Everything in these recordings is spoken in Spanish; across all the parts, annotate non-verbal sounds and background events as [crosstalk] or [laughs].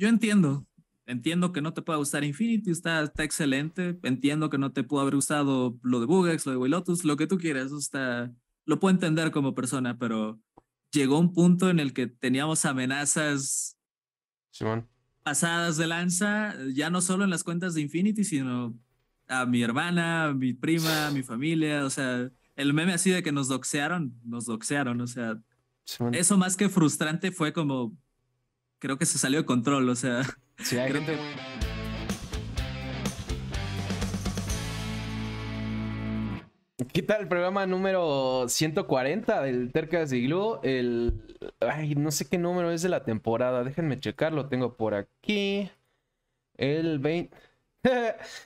yo entiendo, entiendo que no te pueda gustar Infinity, está, está excelente, entiendo que no te pudo haber gustado lo de Bugex, lo de Wilotus, lo que tú quieras, está, lo puedo entender como persona, pero llegó un punto en el que teníamos amenazas pasadas de lanza, ya no solo en las cuentas de Infinity, sino a mi hermana, mi prima, mi familia, o sea, el meme así de que nos doxearon, nos doxearon, o sea, eso más que frustrante fue como, creo que se salió de control, o sea. Sí, que... ¿Qué tal? El programa número 140 del Tercas de El. Ay, no sé qué número es de la temporada. Déjenme checarlo. Tengo por aquí. El 20. [laughs]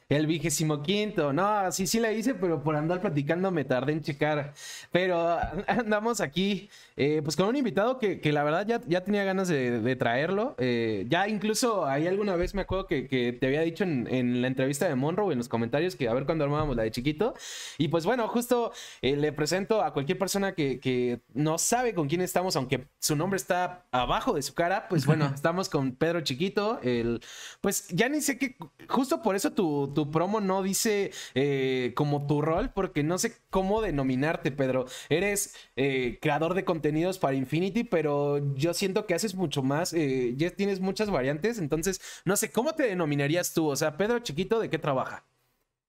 El vigésimo quinto, no, sí, sí la hice, pero por andar platicando me tardé en checar. Pero [laughs] andamos aquí, eh, pues con un invitado que, la verdad ya, ya, tenía ganas de, traerlo. Eh, ya incluso ahí alguna vez me acuerdo que, te había dicho en, la entrevista de Monroe, en los comentarios, que a ver cuando armábamos la de chiquito. Y pues bueno, justo eh, le presento a cualquier persona que, no sabe con quién estamos, aunque su nombre está abajo de su cara. Pues bueno, [laughs] estamos con Pedro Chiquito, el, pues ya ni sé qué, justo por eso tu, promo no dice eh, como tu rol, porque no sé cómo denominarte, Pedro. Eres eh, creador de contenidos para Infinity, pero yo siento que haces mucho más, eh, ya tienes muchas variantes, entonces no sé cómo te denominarías tú. O sea, Pedro Chiquito, ¿de qué trabaja?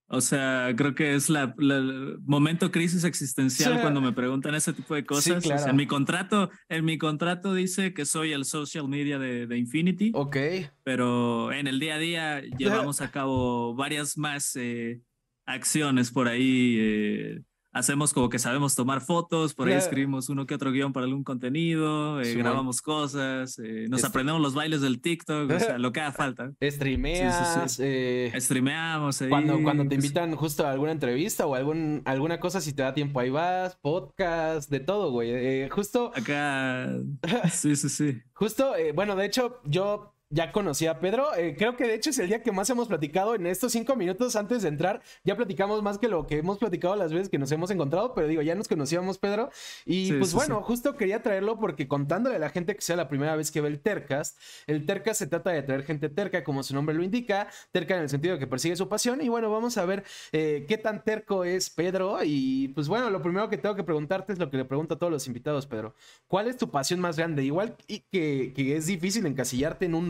O sea, creo que es el momento crisis existencial cuando me preguntan ese tipo de cosas. en mi contrato, en mi contrato dice que soy el social media de, Infinity. Ok. Pero en el día a día llevamos a cabo varias más eh, acciones por ahí. Eh, hacemos como que sabemos tomar fotos, por ahí escribimos uno que otro guión para algún contenido, eh, grabamos cosas, eh, nos este aprendemos los bailes del TikTok, o sea, lo que haga [laughs] falta. Streameas. Sí, eh, Streameamos. cuando, cuando te pues invitan justo a alguna entrevista o algún, alguna cosa, si te da tiempo, ahí vas, podcast, de todo, güey. justo. Acá. [laughs] Sí, sí, sí. Justo, bueno, de hecho, yo ya conocí a Pedro. Eh, creo que de hecho es el día que más hemos platicado en estos cinco minutos antes de entrar. Ya platicamos más que lo que hemos platicado las veces que nos hemos encontrado, pero digo, ya nos conocíamos, Pedro. Y pues bueno, justo quería traerlo porque contándole a la gente que sea la primera vez que ve el Tercast, el Tercast se trata de traer gente terca, como su nombre lo indica, terca en el sentido de que persigue su pasión. Y bueno, vamos a ver eh, qué tan terco es Pedro. Y pues bueno, lo primero que tengo que preguntarte es lo que le pregunto a todos los invitados, Pedro. ¿Cuál es tu pasión más grande? Igual y que, es difícil encasillarte en un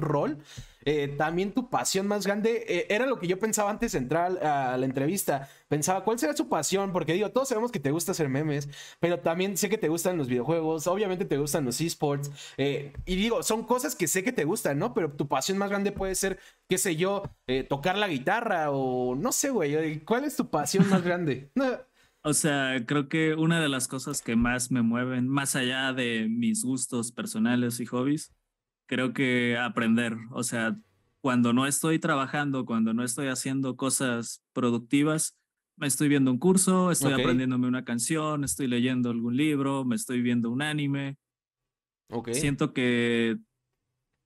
eh, también tu pasión más grande, eh, era lo que yo pensaba antes de entrar a la entrevista. Pensaba, ¿cuál será su pasión? Porque digo, todos sabemos que te gusta hacer memes, pero también sé que te gustan los videojuegos, obviamente te gustan los esports. Eh, y digo, son cosas que sé que te gustan, ¿no? Pero tu pasión más grande puede ser, qué sé yo, tocar la guitarra o no sé, güey. ¿Cuál es tu pasión más grande? [laughs] O sea, creo que una de las cosas que más me mueven, más allá de mis gustos personales y hobbies, creo que aprender, o sea, cuando no estoy trabajando, cuando no estoy haciendo cosas productivas, me estoy viendo un curso, estoy aprendiéndome una canción, estoy leyendo algún libro, me estoy viendo un anime. Okay. Siento que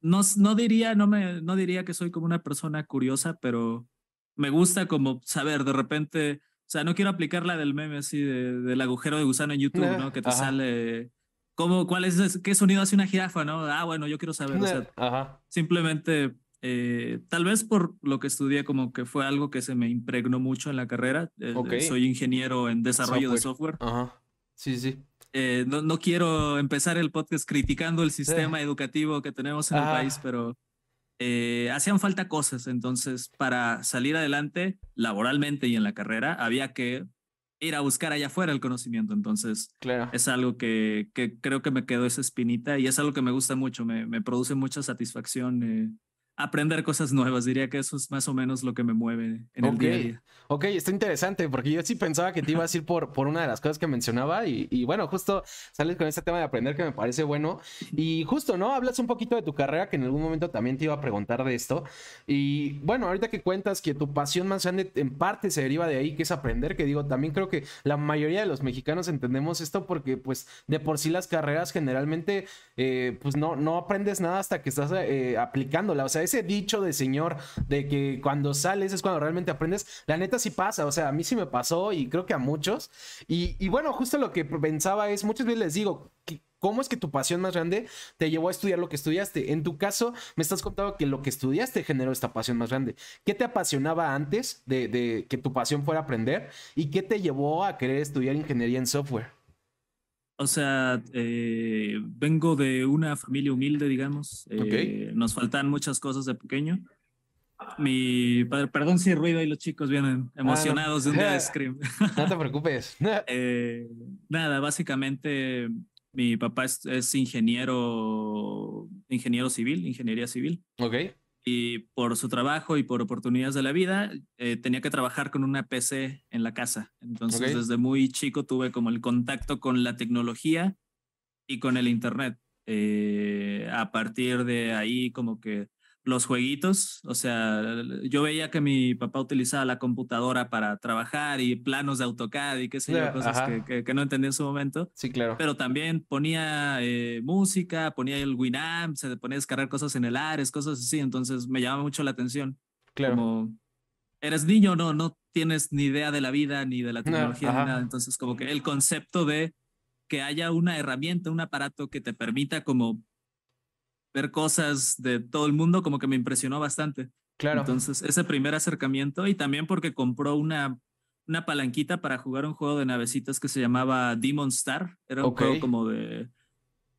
no, no diría, no me no diría que soy como una persona curiosa, pero me gusta como saber de repente, o sea, no quiero aplicar la del meme así del agujero de gusano en YouTube, [laughs] ¿no? Que te sale ¿Cómo, cuál es, ¿Qué sonido hace una jirafa? ¿no? Ah, bueno, yo quiero saber. [laughs] Simplemente, eh, tal vez por lo que estudié, como que fue algo que se me impregnó mucho en la carrera. Eh, Soy ingeniero en desarrollo de software. Ajá. Sí, sí. Eh, no, quiero empezar el podcast criticando el sistema [laughs] educativo que tenemos en el ah. país, pero eh, hacían falta cosas. Entonces, para salir adelante laboralmente y en la carrera, había que ir a buscar allá afuera el conocimiento. Entonces, es algo que, que creo que me quedó esa espinita y es algo que me gusta mucho, me, me produce mucha satisfacción eh, aprender cosas nuevas. Diría que eso es más o menos lo que me mueve en el día a día. Ok, está interesante porque yo sí pensaba que te ibas a ir por, por una de las cosas que mencionaba y, bueno, justo sales con este tema de aprender que me parece bueno. Y justo, ¿no? Hablas un poquito de tu carrera que en algún momento también te iba a preguntar de esto. Y bueno, ahorita que cuentas que tu pasión más grande en parte se deriva de ahí, que es aprender, que digo, también creo que la mayoría de los mexicanos entendemos esto porque pues de por sí las carreras generalmente eh, pues no, no aprendes nada hasta que estás eh, aplicándola. O sea, ese dicho de señor de que cuando sales es cuando realmente aprendes, la neta sí pasa, o sea, a mí sí me pasó y creo que a muchos. Y, bueno, justo lo que pensaba es, muchas veces les digo, que, ¿Cómo es que tu pasión más grande te llevó a estudiar lo que estudiaste? En tu caso, me estás contando que lo que estudiaste generó esta pasión más grande. ¿Qué te apasionaba antes de, de que tu pasión fuera aprender? ¿Y qué te llevó a querer estudiar ingeniería en software? O sea, eh, vengo de una familia humilde, digamos. Eh, Nos faltan muchas cosas de pequeño. Mi padre, perdón si hay ruido y los chicos vienen ah, emocionados de un día de Scream. [laughs] No te preocupes. [laughs] Eh, nada, básicamente mi papá es, es, ingeniero, ingeniero civil, ingeniería civil. Ok y por su trabajo y por oportunidades de la vida, eh, tenía que trabajar con una PC en la casa. Entonces, desde muy chico tuve como el contacto con la tecnología y con el Internet. Eh, a partir de ahí, como que los jueguitos. O sea, yo veía que mi papá utilizaba la computadora para trabajar y planos de AutoCAD y qué sé yo, cosas que, no entendía en su momento. Sí, claro. Pero también ponía eh, música, ponía el Winamp, se ponía a descargar cosas en el Ares, cosas así. Entonces me llamaba mucho la atención. Claro. Como, eres niño, no, no tienes ni idea de la vida ni de la tecnología, ni nada. Entonces, como que el concepto de que haya una herramienta, un aparato que te permita como ver cosas de todo el mundo, como que me impresionó bastante. Claro. Entonces, ese primer acercamiento y también porque compró una, una palanquita para jugar un juego de navecitas que se llamaba Demon Star. Era un juego como de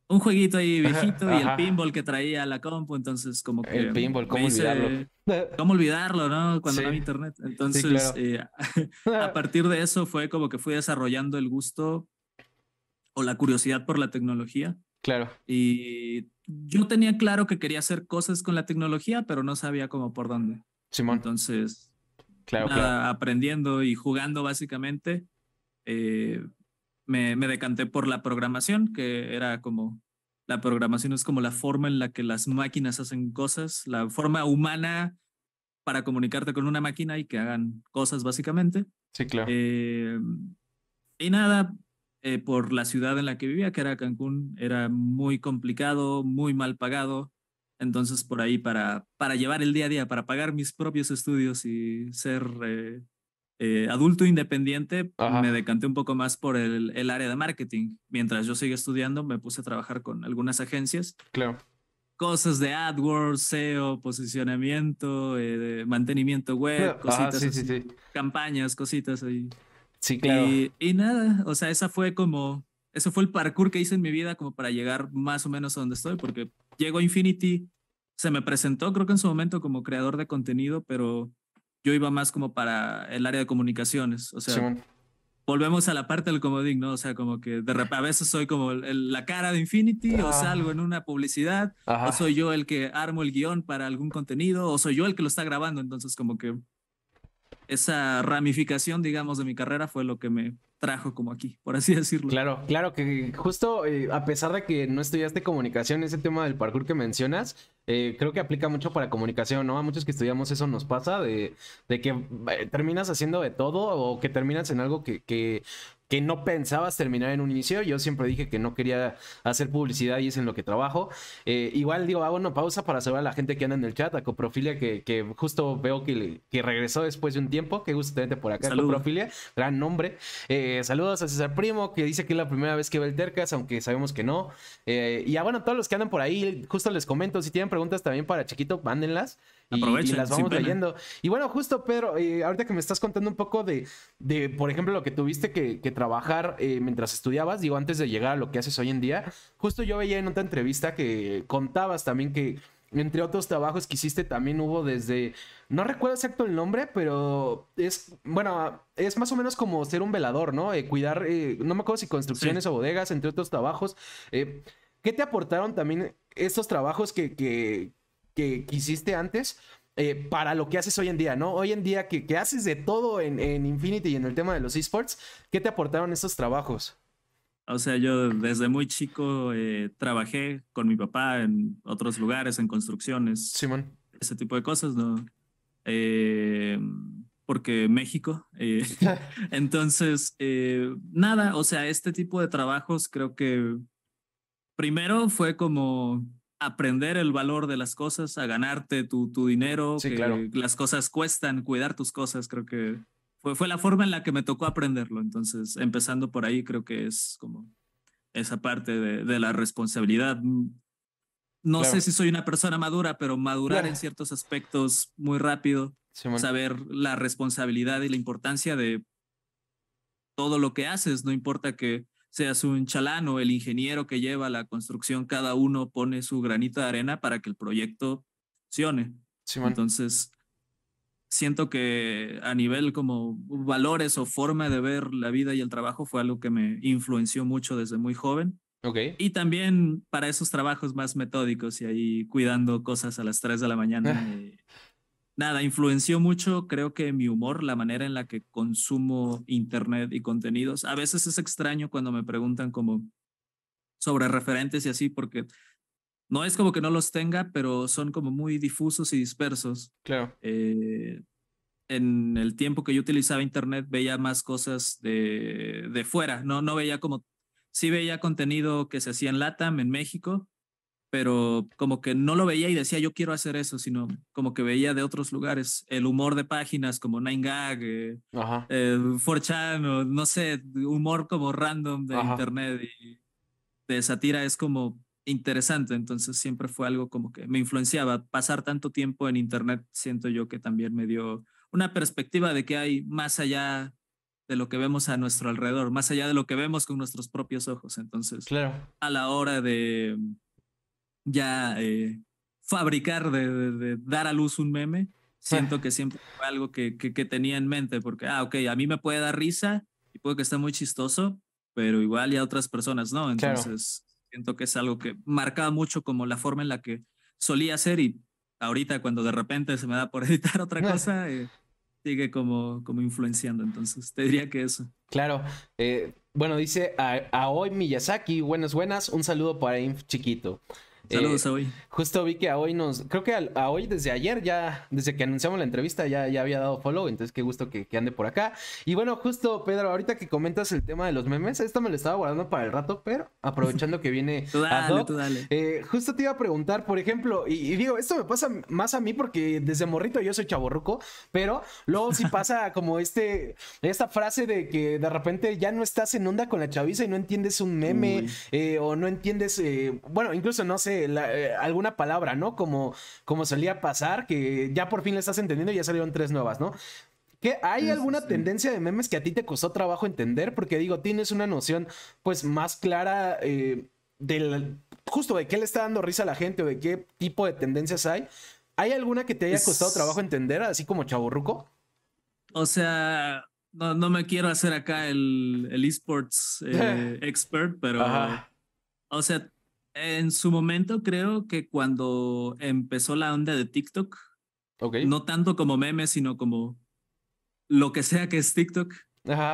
un jueguito ahí viejito y el pinball que traía la compu, entonces como que... El pinball, ¿cómo olvidarlo? [laughs] ¿Cómo olvidarlo, no? Cuando no internet. Entonces, eh, [laughs] a partir de eso fue como que fui desarrollando el gusto o la curiosidad por la tecnología. Claro. Y yo tenía claro que quería hacer cosas con la tecnología, pero no sabía cómo por dónde. Simón. Entonces, aprendiendo y jugando básicamente, eh, me, decanté por la programación, que era como la programación es como la forma en la que las máquinas hacen cosas, la forma humana para comunicarte con una máquina y que hagan cosas básicamente. Sí, claro. Eh, y nada, eh, por la ciudad en la que vivía, que era Cancún, era muy complicado, muy mal pagado. Entonces, por ahí, para, para llevar el día a día, para pagar mis propios estudios y ser eh, eh, adulto independiente, me decanté un poco más por el, área de marketing. Mientras yo seguía estudiando, me puse a trabajar con algunas agencias. Claro. Cosas de AdWords, SEO, posicionamiento, mantenimiento web, [laughs] cositas, así, campañas, cositas ahí. Sí, claro. Eh, y, nada, o sea, esa fue como, eso fue el parkour que hice en mi vida como para llegar más o menos a donde estoy, porque llego a Infinity, se me presentó creo que en su momento como creador de contenido, pero yo iba más como para el área de comunicaciones, o sea... Volvemos a la parte del comodín, ¿no? O sea, como que de a veces soy como la cara de Infinity, o ah. salgo en una publicidad, o soy yo el que armo el guión para algún contenido, o soy yo el que lo está grabando, entonces como que esa ramificación, digamos, de mi carrera fue lo que me trajo como aquí, por así decirlo. Claro, claro que justo eh, a pesar de que no estudiaste comunicación, ese tema del parkour que mencionas, eh, creo que aplica mucho para comunicación, ¿no? A muchos que estudiamos eso nos pasa, de, que eh, terminas haciendo de todo o que terminas en algo que que no pensabas terminar en un inicio. Yo siempre dije que no quería hacer publicidad y es en lo que trabajo. Eh, igual digo, hago una pausa para saber a la gente que anda en el chat, a Coprofilia, que, justo veo que, regresó después de un tiempo. Qué gusto tenerte por acá, Coprofilia. Gran nombre. Eh, saludos a César Primo, que dice que es la primera vez que ve el Tercas, aunque sabemos que no. Eh, y a bueno, todos los que andan por ahí, justo les comento, si tienen preguntas también para Chiquito, mándenlas y, las vamos leyendo. Y bueno, justo, Pedro, eh, ahorita que me estás contando un poco de, de por ejemplo, lo que tuviste que, trabajar eh, mientras estudiabas, digo, antes de llegar a lo que haces hoy en día, justo yo veía en otra entrevista que contabas también que entre otros trabajos que hiciste también hubo desde, no recuerdo exacto el nombre, pero es, bueno, es más o menos como ser un velador, ¿no? Eh, cuidar, no me acuerdo si construcciones o bodegas, entre otros trabajos. ¿Qué te aportaron también estos trabajos que, que, que, hiciste antes eh, para lo que haces hoy en día, ¿no? Hoy en día que, que haces de todo en, en, Infinity y en el tema de los esports, ¿qué te aportaron esos trabajos? O sea, yo desde muy chico eh, trabajé con mi papá en otros lugares, en construcciones. Simón. Ese tipo de cosas, ¿no? Eh, porque México. [laughs] [laughs] entonces, nada, o sea, este tipo de trabajos creo que primero fue como aprender el valor de las cosas, a ganarte tu, tu dinero, que las cosas cuestan, cuidar tus cosas, creo que fue, fue la forma en la que me tocó aprenderlo. Entonces, empezando por ahí, creo que es como esa parte de, la responsabilidad. No sé si soy una persona madura, pero madurar en ciertos aspectos muy rápido, saber la responsabilidad y la importancia de todo lo que haces, no importa que seas un chalano el ingeniero que lleva la construcción, cada uno pone su granito de arena para que el proyecto funcione. Entonces, siento que a nivel como valores o forma de ver la vida y el trabajo fue algo que me influenció mucho desde muy joven. Y también para esos trabajos más metódicos y ahí cuidando cosas a las 3 de la mañana. [laughs] nada, influenció mucho, creo que mi humor, la manera en la que consumo internet y contenidos. A veces es extraño cuando me preguntan como sobre referentes y así, porque no es como que no los tenga, pero son como muy difusos y dispersos. Claro. Eh, en el tiempo que yo utilizaba internet veía más cosas de, fuera, no, no veía como, sí veía contenido que se hacía en LATAM, en México, pero como que no lo veía y decía yo quiero hacer eso, sino como que veía de otros lugares el humor de páginas como Nine Gag, eh, 4chan, eh, no sé, humor como random de internet y de sátira es como interesante, entonces siempre fue algo como que me influenciaba. Pasar tanto tiempo en internet siento yo que también me dio una perspectiva de que hay más allá de lo que vemos a nuestro alrededor, más allá de lo que vemos con nuestros propios ojos. Entonces, claro. a la hora de ya eh, fabricar, de, dar a luz un meme, siento que siempre fue algo que, tenía en mente, porque, ah, ok, a mí me puede dar risa y puede que esté muy chistoso, pero igual y a otras personas no. Entonces, siento que es algo que marcaba mucho como la forma en la que solía ser y ahorita cuando de repente se me da por [laughs] editar otra [laughs] cosa, eh, sigue como, como influenciando. Entonces, te diría que eso. Claro. Eh, bueno, dice a, a, hoy Miyazaki, buenas, buenas, un saludo para Inf Chiquito. Saludos eh, a hoy. Justo vi que a hoy nos, creo que a, hoy desde ayer ya, desde que anunciamos la entrevista ya, ya había dado follow, entonces qué gusto que, ande por acá. Y bueno, justo Pedro, ahorita que comentas el tema de los memes, esto me lo estaba guardando para el rato, pero aprovechando que viene... [laughs] Eh, justo te iba a preguntar, por ejemplo, y, digo, esto me pasa más a mí porque desde morrito yo soy chaborruco, pero luego si pasa [laughs] como este, esta frase de que de repente ya no estás en onda con la chaviza y no entiendes un meme eh, o no entiendes, bueno, incluso no sé, eh, alguna palabra, ¿no? Como, como solía pasar, que ya por fin le estás entendiendo y ya salieron tres nuevas, ¿no? ¿Qué, ¿Hay alguna tendencia de memes que a ti te costó trabajo entender? Porque digo, tienes una noción pues más clara eh, del justo de qué le está dando risa a la gente o de qué tipo de tendencias hay. ¿Hay alguna que te haya costado trabajo entender, así como chaburruco? O sea, no, me quiero hacer acá el, esports [laughs] eh, expert, pero... O sea, en su momento creo que cuando empezó la onda de TikTok, no tanto como meme, sino como lo que sea que es TikTok,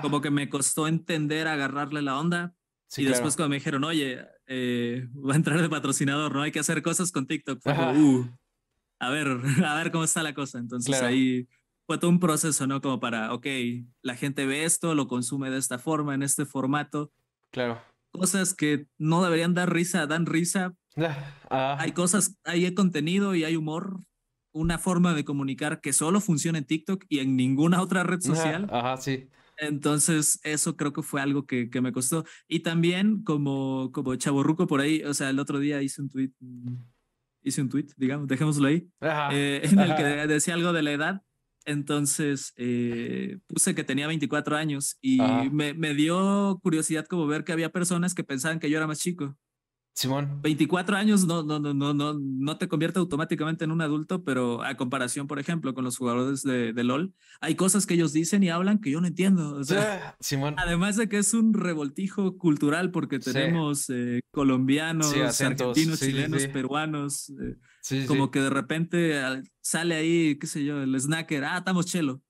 como que me costó entender, agarrarle la onda. y después cuando me dijeron, oye, eh, va a entrar el patrocinador, no hay que hacer cosas con TikTok. Uh, a ver, [laughs] a ver cómo está la cosa. Entonces ahí fue todo un proceso, ¿no? Como para, ok, la gente ve esto, lo consume de esta forma, en este formato. Claro cosas que no deberían dar risa, dan risa. [laughs] Ah. Hay cosas, hay contenido y hay humor. Una forma de comunicar que solo funciona en TikTok y en ninguna otra red social. sí. Entonces, eso creo que fue algo que, que me costó. Y también, como, como chaborruco por ahí, o sea, el otro día hice un tweet, hice un tweet, digamos, dejémoslo ahí, eh, en el que decía algo de la edad entonces eh, puse que tenía 24 años y me, dio curiosidad como ver que había personas que pensaban que yo era más chico. Simón. 24 años no, no, no, no, no, no te convierte automáticamente en un adulto, pero a comparación, por ejemplo, con los jugadores de, LOL, hay cosas que ellos dicen y hablan que yo no entiendo. O sea, [laughs] Simón. Además de que es un revoltijo cultural porque tenemos eh, colombianos, argentinos, chilenos, peruanos. Eh, como que de repente sale ahí, qué sé yo, el snacker, ah, estamos chelo.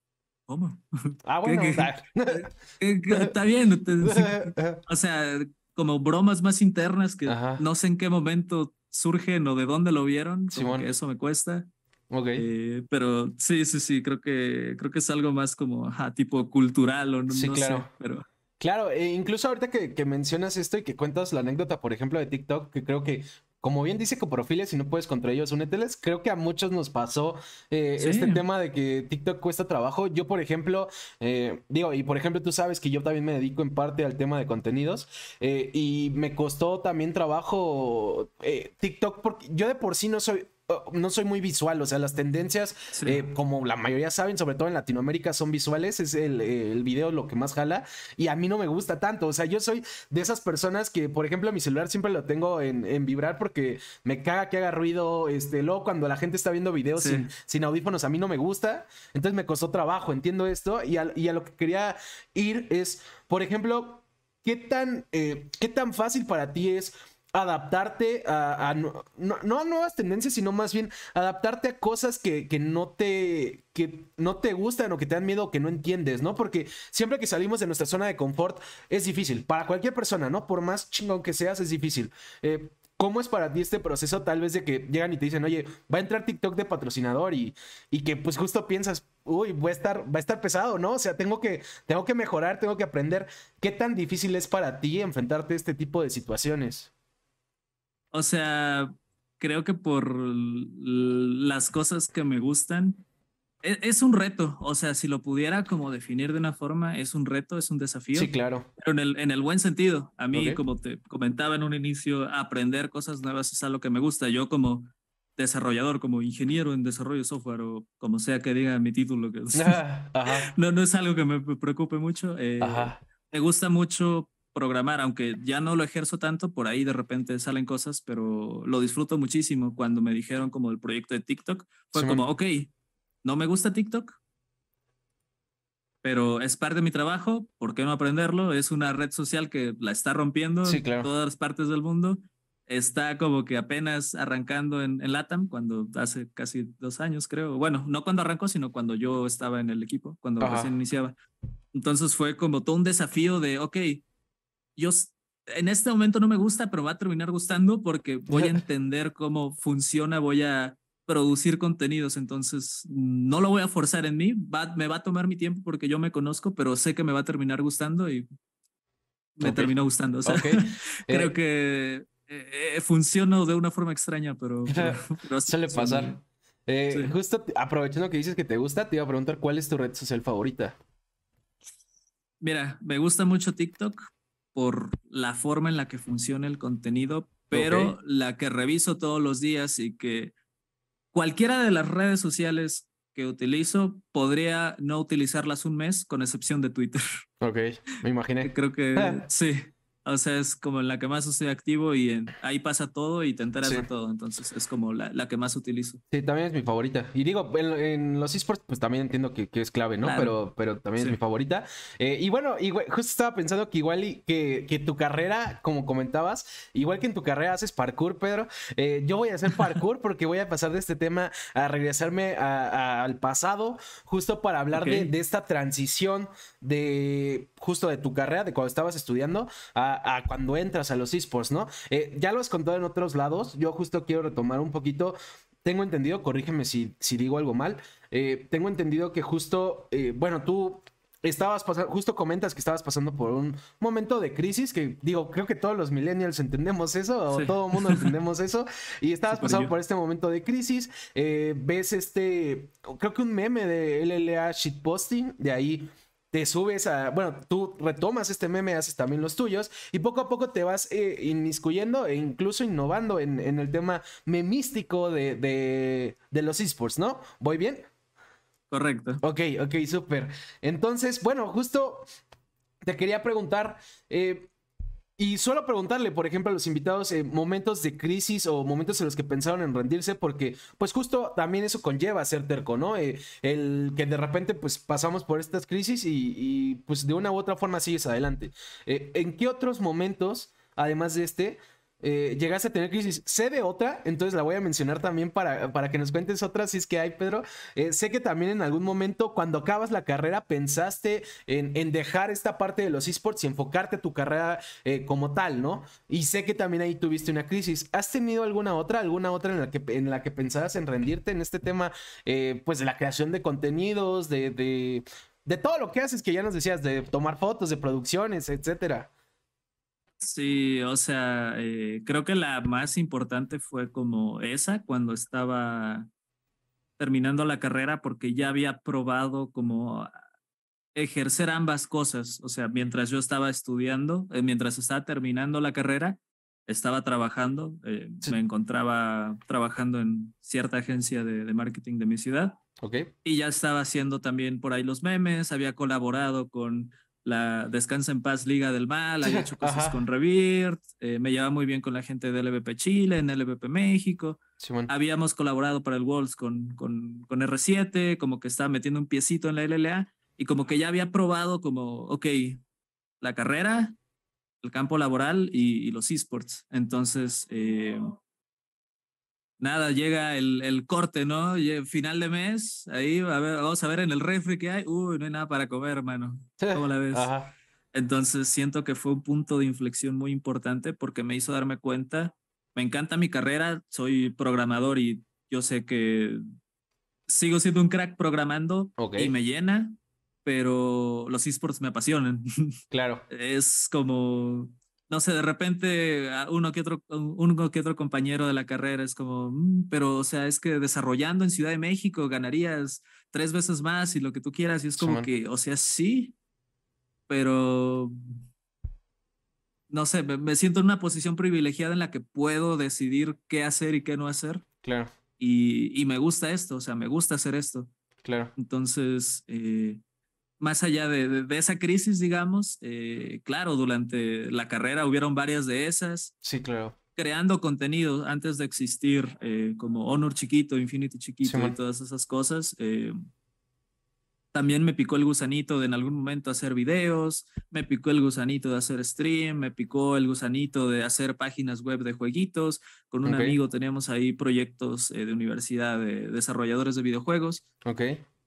¿Cómo? [laughs] Ah, bueno, [laughs] está bien. [laughs] o sea, como bromas más internas que no sé en qué momento surgen o de dónde lo vieron. porque eso me cuesta. Okay. Eh, pero sí, sí, sí, creo que, creo que es algo más como, ajá, tipo cultural o no, sí, claro. sé, pero... Claro, e incluso ahorita que, que, mencionas esto y que cuentas la anécdota, por ejemplo, de TikTok, que creo que como bien dice Coprofilia, si no puedes contra ellos, úneteles. Creo que a muchos nos pasó eh, este tema de que TikTok cuesta trabajo. Yo, por ejemplo, eh, digo, y por ejemplo, tú sabes que yo también me dedico en parte al tema de contenidos eh, y me costó también trabajo TikTok porque yo de por sí no soy Oh, no soy muy visual, o sea, las tendencias, eh, como la mayoría saben, sobre todo en Latinoamérica, son visuales, es el, video lo que más jala, y a mí no me gusta tanto, o sea, yo soy de esas personas que, por ejemplo, mi celular siempre lo tengo en, vibrar porque me caga que haga ruido, este, luego cuando la gente está viendo videos sin, audífonos, a mí no me gusta, entonces me costó trabajo, entiendo esto, y a, lo que quería ir es, por ejemplo, ¿qué tan, eh, ¿qué tan fácil para ti es adaptarte a, no, a nuevas tendencias, sino más bien adaptarte a cosas que, no te que no te gustan o que te dan miedo o que no entiendes, ¿no? Porque siempre que salimos de nuestra zona de confort es difícil, para cualquier persona, ¿no? Por más chingón que seas, es difícil. Eh, ¿Cómo es para ti este proceso tal vez de que llegan y te dicen, oye, va a entrar TikTok de patrocinador y, y que pues justo piensas, uy, va a, estar, va a estar pesado, ¿no? O sea, tengo que, tengo que mejorar, tengo que aprender. ¿Qué tan difícil es para ti enfrentarte a este tipo de situaciones? o sea, creo que por las cosas que me gustan, e-, es, un reto. O sea, si lo pudiera como definir de una forma, es un reto, es un desafío. Sí, claro. Pero en el, en el buen sentido. A mí, como te comentaba en un inicio, aprender cosas nuevas es algo que me gusta. Yo como desarrollador, como ingeniero en desarrollo de software o como sea que diga mi título, [laughs] [laughs] no, no es algo que me preocupe mucho. Eh, ajá. Me gusta mucho programar, aunque ya no lo ejerzo tanto, por ahí de repente salen cosas, pero lo disfruto muchísimo. Cuando me dijeron como el proyecto de TikTok, fue como, ok, no me gusta TikTok, pero es parte de mi trabajo, ¿por qué no aprenderlo? Es una red social que la está rompiendo en todas partes del mundo. Está como que apenas arrancando en, LATAM, cuando hace casi dos años, creo. Bueno, no cuando arrancó, sino cuando yo estaba en el equipo, cuando se recién iniciaba. Entonces fue como todo un desafío de, ok, yo en este momento no me gusta, pero va a terminar gustando porque voy a [laughs] entender cómo funciona, voy a producir contenidos, entonces mm, no lo voy a forzar en mí, me va a tomar mi tiempo porque yo me conozco, pero sé que me va a terminar gustando y me terminó gustando. O sea, [laughs] creo eh, que eh, eh funcionó de una forma extraña, pero... no [laughs] suele pasar. Eh, justo aprovechando que dices que te gusta, te iba a preguntar cuál es tu red social favorita. Mira, me gusta mucho TikTok por la forma en la que funciona el contenido, pero la que reviso todos los días y que cualquiera de las redes sociales que utilizo podría no utilizarlas un mes, con excepción de Twitter. Ok, me imaginé. [laughs] Creo que [laughs] sí. O sea, es como la que más estoy activo y ahí pasa todo y te enteras de todo. Entonces es como la, que más utilizo. Sí, también es mi favorita. Y digo, en, en los esports, pues también entiendo que, que es clave, ¿no? Pero, pero también es mi favorita. Eh, y bueno, justo estaba pensando que igual que, tu carrera, como comentabas, igual que en tu carrera haces parkour, Pedro, eh, yo voy a hacer parkour porque voy a pasar de este tema a regresarme al pasado, justo para hablar de, de esta transición de justo de tu carrera, de cuando estabas estudiando, a a, cuando entras a los esports, ¿no? Eh, ya lo has contado en otros lados, yo justo quiero retomar un poquito tengo entendido, corrígeme si, digo algo mal, eh, tengo entendido que justo, eh, bueno, tú estabas pasando, justo comentas que estabas pasando por un momento de crisis, que digo, creo que todos los millennials entendemos eso, o todo el mundo entendemos eso, [laughs] y estabas pasando por este momento de crisis, ves este, creo que un meme de LLA shitposting, de ahí te subes a, bueno, tú retomas este meme, haces también los tuyos y poco a poco te vas eh, inmiscuyendo e incluso innovando en, el tema memístico de, de, de los esports, ¿no? ¿Voy bien? Correcto. Ok, ok, súper. Entonces, bueno, justo te quería preguntar, eh, y suelo preguntarle, por ejemplo, a los invitados eh, momentos de crisis o momentos en los que pensaron en rendirse, porque pues justo también eso conlleva ser terco, ¿no? Eh, el que de repente pues pasamos por estas crisis y, pues de una u otra forma sigues adelante. Eh, ¿En qué otros momentos, además de este, eh, llegaste a tener crisis. Sé de otra, entonces la voy a mencionar también para, para que nos cuentes otra, si es que hay, Pedro. Eh, sé que también en algún momento, cuando acabas la carrera, pensaste en, dejar esta parte de los esports y enfocarte a tu carrera eh, como tal, ¿no? Y sé que también ahí tuviste una crisis. ¿Has tenido alguna otra, alguna otra en la que, en la que pensaras en rendirte en este tema, pues, de la creación de contenidos, de, de, de todo lo que haces, que ya nos decías, de tomar fotos, de producciones, etcétera? Sí, o sea, eh, creo que la más importante fue como esa, cuando estaba terminando la carrera, porque ya había probado como ejercer ambas cosas. O sea, mientras yo estaba estudiando, eh, mientras estaba terminando la carrera, estaba trabajando, eh, me encontraba trabajando en cierta agencia de, de marketing de mi ciudad. Okay. Y ya estaba haciendo también por ahí los memes, había colaborado con la Descansa en Paz Liga del Mal, había hecho [laughs] cosas con Revirt, eh, me llevaba muy bien con la gente de LVP Chile, en LVP México. Habíamos colaborado para el Worlds con, con, con, R7, como que estaba metiendo un piecito en la LLA y como que ya había probado como, ok, la carrera, el campo laboral y, los esports. Entonces, eh, nada, llega el, el, corte, ¿no? Final de mes, ahí a ver, vamos a ver en el refri que hay. Uy, no hay nada para comer, hermano. ¿Cómo la ves? Entonces siento que fue un punto de inflexión muy importante porque me hizo darme cuenta. Me encanta mi carrera, soy programador y yo sé que sigo siendo un crack programando y me llena, pero los esports me apasionan. [laughs] Claro. es como no sé, de repente ah, uno que otro, uno que otro compañero de la carrera es como, mm, pero o sea, es que desarrollando en Ciudad de México ganarías tres veces más y lo que tú quieras, y es como que, o sea, sí, pero no sé, me, siento en una posición privilegiada en la que puedo decidir qué hacer y qué no hacer. Claro. Y, me gusta esto, o sea, me gusta hacer esto. Claro. Entonces, eh, más allá de, esa crisis, digamos, eh, claro, durante la carrera hubieron varias de esas. Sí, claro. Creando contenidos antes de existir, eh, como Honor Chiquito, Infinity Chiquito y todas esas cosas. Eh, también me picó el gusanito de en algún momento hacer videos, me picó el gusanito de hacer stream, me picó el gusanito de hacer páginas web de jueguitos. Con un amigo teníamos ahí proyectos de universidad de desarrolladores de videojuegos. Ok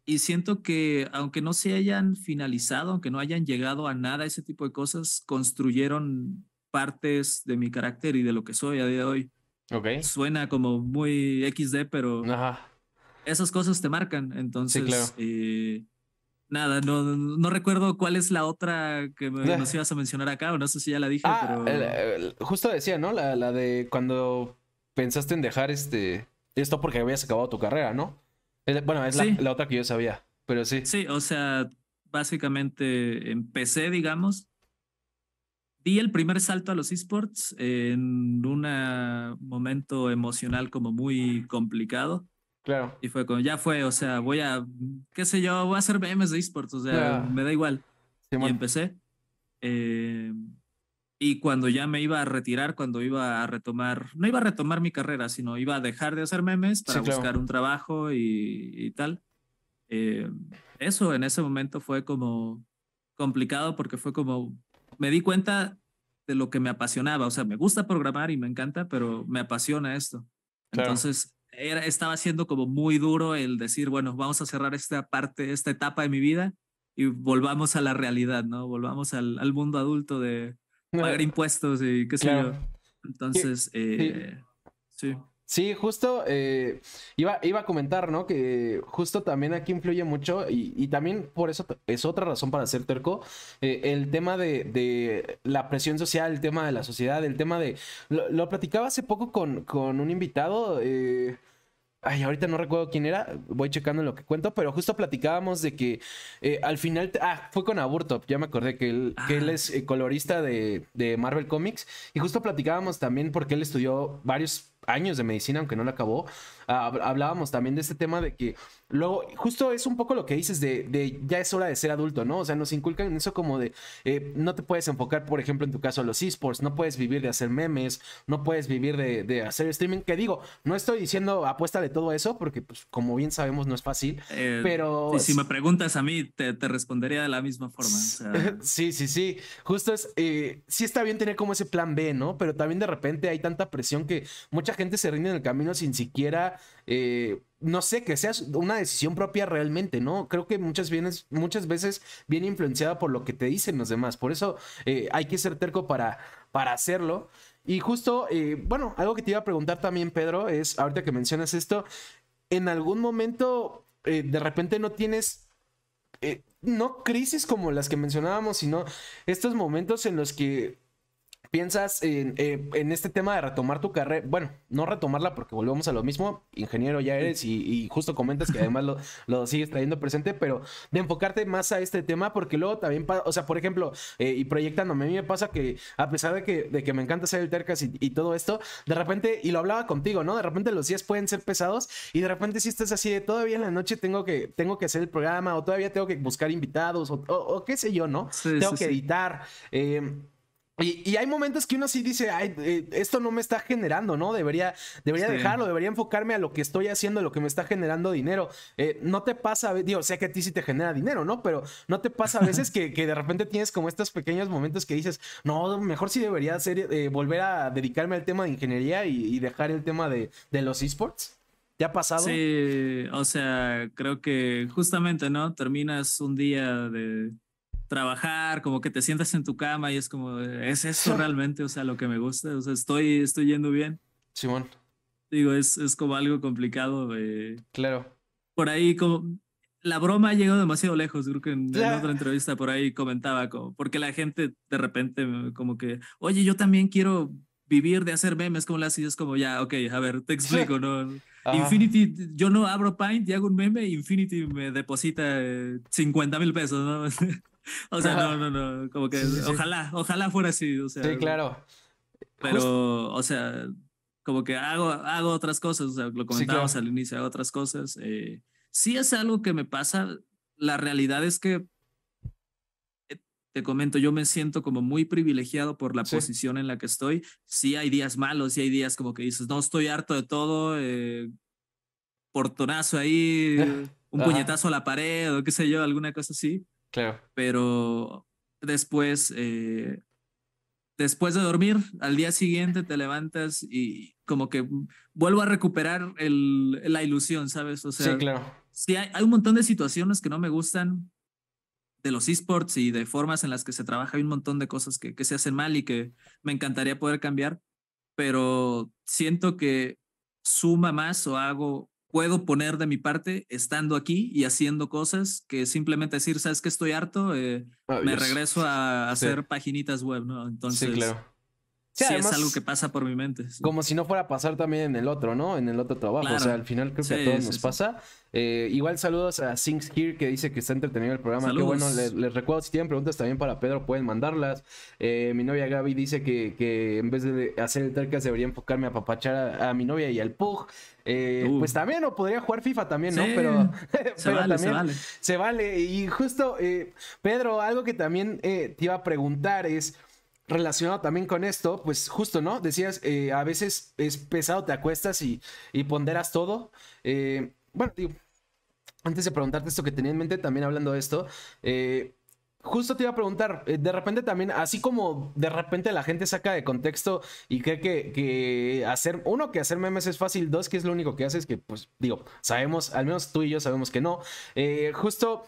y siento que aunque no se hayan finalizado, aunque no hayan llegado a nada, ese tipo de cosas construyeron partes de mi carácter y de lo que soy a día de hoy. Okay. Suena como muy XD, pero Ajá. esas cosas te marcan. Entonces, eh, nada, no, no, recuerdo cuál es la otra que [laughs] nos ibas a mencionar acá, o no sé si ya la dije, ah, pero. justo decía, ¿no? La, la de cuando pensaste en dejar este esto porque habías acabado tu carrera, ¿no? Bueno, es la, otra que yo sabía, pero sí. Sí, o sea, básicamente empecé, digamos. Di el primer salto a los esports en un momento emocional como muy complicado. Claro. Y fue como, ya fue, o sea, voy a, qué sé yo, voy a hacer BMs de esports, o sea, me da igual. y empecé. Eh, y cuando ya me iba a retirar, cuando iba a retomar, no iba a retomar mi carrera, sino iba a dejar de hacer memes para buscar un trabajo y, tal. Eh, eso en ese momento fue como complicado porque fue como, me di cuenta de lo que me apasionaba, o sea, me gusta programar y me encanta, pero me apasiona esto. Entonces, era, estaba siendo como muy duro el decir, bueno, vamos a cerrar esta parte, esta etapa de mi vida y volvamos a la realidad, ¿no? Volvamos al mundo adulto de [laughs] pagar impuestos y qué sé yo. Entonces, sí. sí. Eh, justo eh, iba, iba a comentar, ¿no? Que justo también aquí influye mucho y, y también por eso es otra razón para ser terco, eh, el tema de, la presión social, el tema de la sociedad, el tema de... Lo, lo platicaba hace poco con, con un invitado, eh, Ay, ahorita no recuerdo quién era, voy checando lo que cuento, pero justo platicábamos de que eh, al final, ah, fue con Aburtop, ya me acordé que él, ah. es eh, colorista de, Marvel Comics, y justo platicábamos también porque él estudió varios años de medicina, aunque no la acabó, ah, hablábamos también de este tema de que Luego, justo es un poco lo que dices de, ya es hora de ser adulto, ¿no? O sea, nos inculcan eso como de eh, no te puedes enfocar, por ejemplo, en tu caso a los esports, no puedes vivir de hacer memes, no puedes vivir de, hacer streaming. Que digo, no estoy diciendo apuesta de todo eso, porque pues, como bien sabemos no es fácil, eh, pero... si me preguntas a mí, te, respondería de la misma forma. [laughs] sí, sí, sí. Justo es, eh, sí está bien tener como ese plan B, ¿no? Pero también de repente hay tanta presión que mucha gente se rinde en el camino sin siquiera eh, no sé, que seas una decisión propia realmente, ¿no? Creo que muchas, muchas veces viene influenciada por lo que te dicen los demás. Por eso eh, hay que ser terco para, para hacerlo. Y justo, eh, bueno, algo que te iba a preguntar también, Pedro, es, ahorita que mencionas esto, en algún momento de repente no tienes, no crisis como las que mencionábamos, sino estos momentos en los que piensas eh, en, este tema de retomar tu carrera, bueno, no retomarla porque volvemos a lo mismo, ingeniero ya eres y, justo comentas que además [laughs] lo, sigues trayendo presente, pero de enfocarte más a este tema porque luego también, o sea, por ejemplo, eh, y proyectándome, a mí me pasa que a pesar de que, de que me encanta ser el tercas y, todo esto, de repente, y lo hablaba contigo, ¿no? De repente los días pueden ser pesados y de repente si estás así de todavía en la noche tengo que, tengo que hacer el programa o todavía tengo que buscar invitados o, qué sé yo, ¿no? tengo que editar. Eh, y, hay momentos que uno sí dice, Ay, eh, esto no me está generando, ¿no? Debería, debería dejarlo, debería enfocarme a lo que estoy haciendo, a lo que me está generando dinero. Eh, no te pasa, digo, sea que a ti sí te genera dinero, ¿no? Pero no te pasa a veces [laughs] que, de repente tienes como estos pequeños momentos que dices, no, mejor sí debería eh, volver a dedicarme al tema de ingeniería y, dejar el tema de, de los esports. ¿Te ha pasado? Sí, o sea, creo que justamente, ¿no? Terminas un día de trabajar, como que te sientas en tu cama y es como, ¿es eso realmente? O sea, lo que me gusta, o sea, estoy, estoy yendo bien. Simón. Digo, es, como algo complicado. Eh, claro. Por ahí, como, la broma ha llegado demasiado lejos, creo que en, otra entrevista por ahí comentaba, como, porque la gente de repente como que, oye, yo también quiero vivir de hacer memes, como las es como, ya, ok, a ver, te explico, ¿no? Infinity, yo no abro Paint y hago un meme, Infinity me deposita 50 eh, mil pesos, ¿no? [laughs] [laughs] O sea, no, no, no, como que ojalá, ojalá fuera así, o sea. Sí, claro. Pero, o sea, como que hago, hago otras cosas, o sea, lo comentábamos al inicio, hago otras cosas. Eh, sí es algo que me pasa, la realidad es que, eh, te comento, yo me siento como muy privilegiado por la posición en la que estoy. Sí hay días malos, sí hay días como que dices, no, estoy harto de todo, eh, portonazo ahí, [laughs] un puñetazo a la pared o qué sé yo, alguna cosa así Claro. Pero después, eh, después de dormir, al día siguiente te levantas y como que vuelvo a recuperar la ilusión, ¿sabes? O sea, sí, claro. Sí, hay, un montón de situaciones que no me gustan de los esports y de formas en las que se trabaja. Hay un montón de cosas que se hacen mal y que me encantaría poder cambiar, pero siento que suma más o hago puedo poner de mi parte estando aquí y haciendo cosas que simplemente decir, sabes que estoy harto, eh, me regreso a hacer paginitas web, ¿no? Entonces, sí, claro. Sí, es algo que pasa por mi mente. Como si no fuera a pasar también en el otro, ¿no? En el otro trabajo. O sea, al final creo que a todos nos pasa. Eh, igual saludos a Things Here que dice que está entretenido el programa. Qué bueno, les, recuerdo, si tienen preguntas también para Pedro, pueden mandarlas. Eh, mi novia Gaby dice que, en vez de hacer el tercas debería enfocarme a papachar a, mi novia y al Pug. Eh, uh. pues también, o podría jugar FIFA también, ¿no? pero, se [laughs] vale, se vale. se vale. Y justo, Pedro, algo que también te iba a preguntar es, relacionado también con esto, pues justo, ¿no? Decías, eh, a veces es pesado, te acuestas y, ponderas todo. Eh, bueno, digo, antes de preguntarte esto que tenía en mente, también hablando de esto, eh, justo te iba a preguntar, de repente también, así como de repente la gente saca de contexto y cree que, hacer, uno, que hacer memes es fácil, dos, que es lo único que haces, que pues digo, sabemos, al menos tú y yo sabemos que no, justo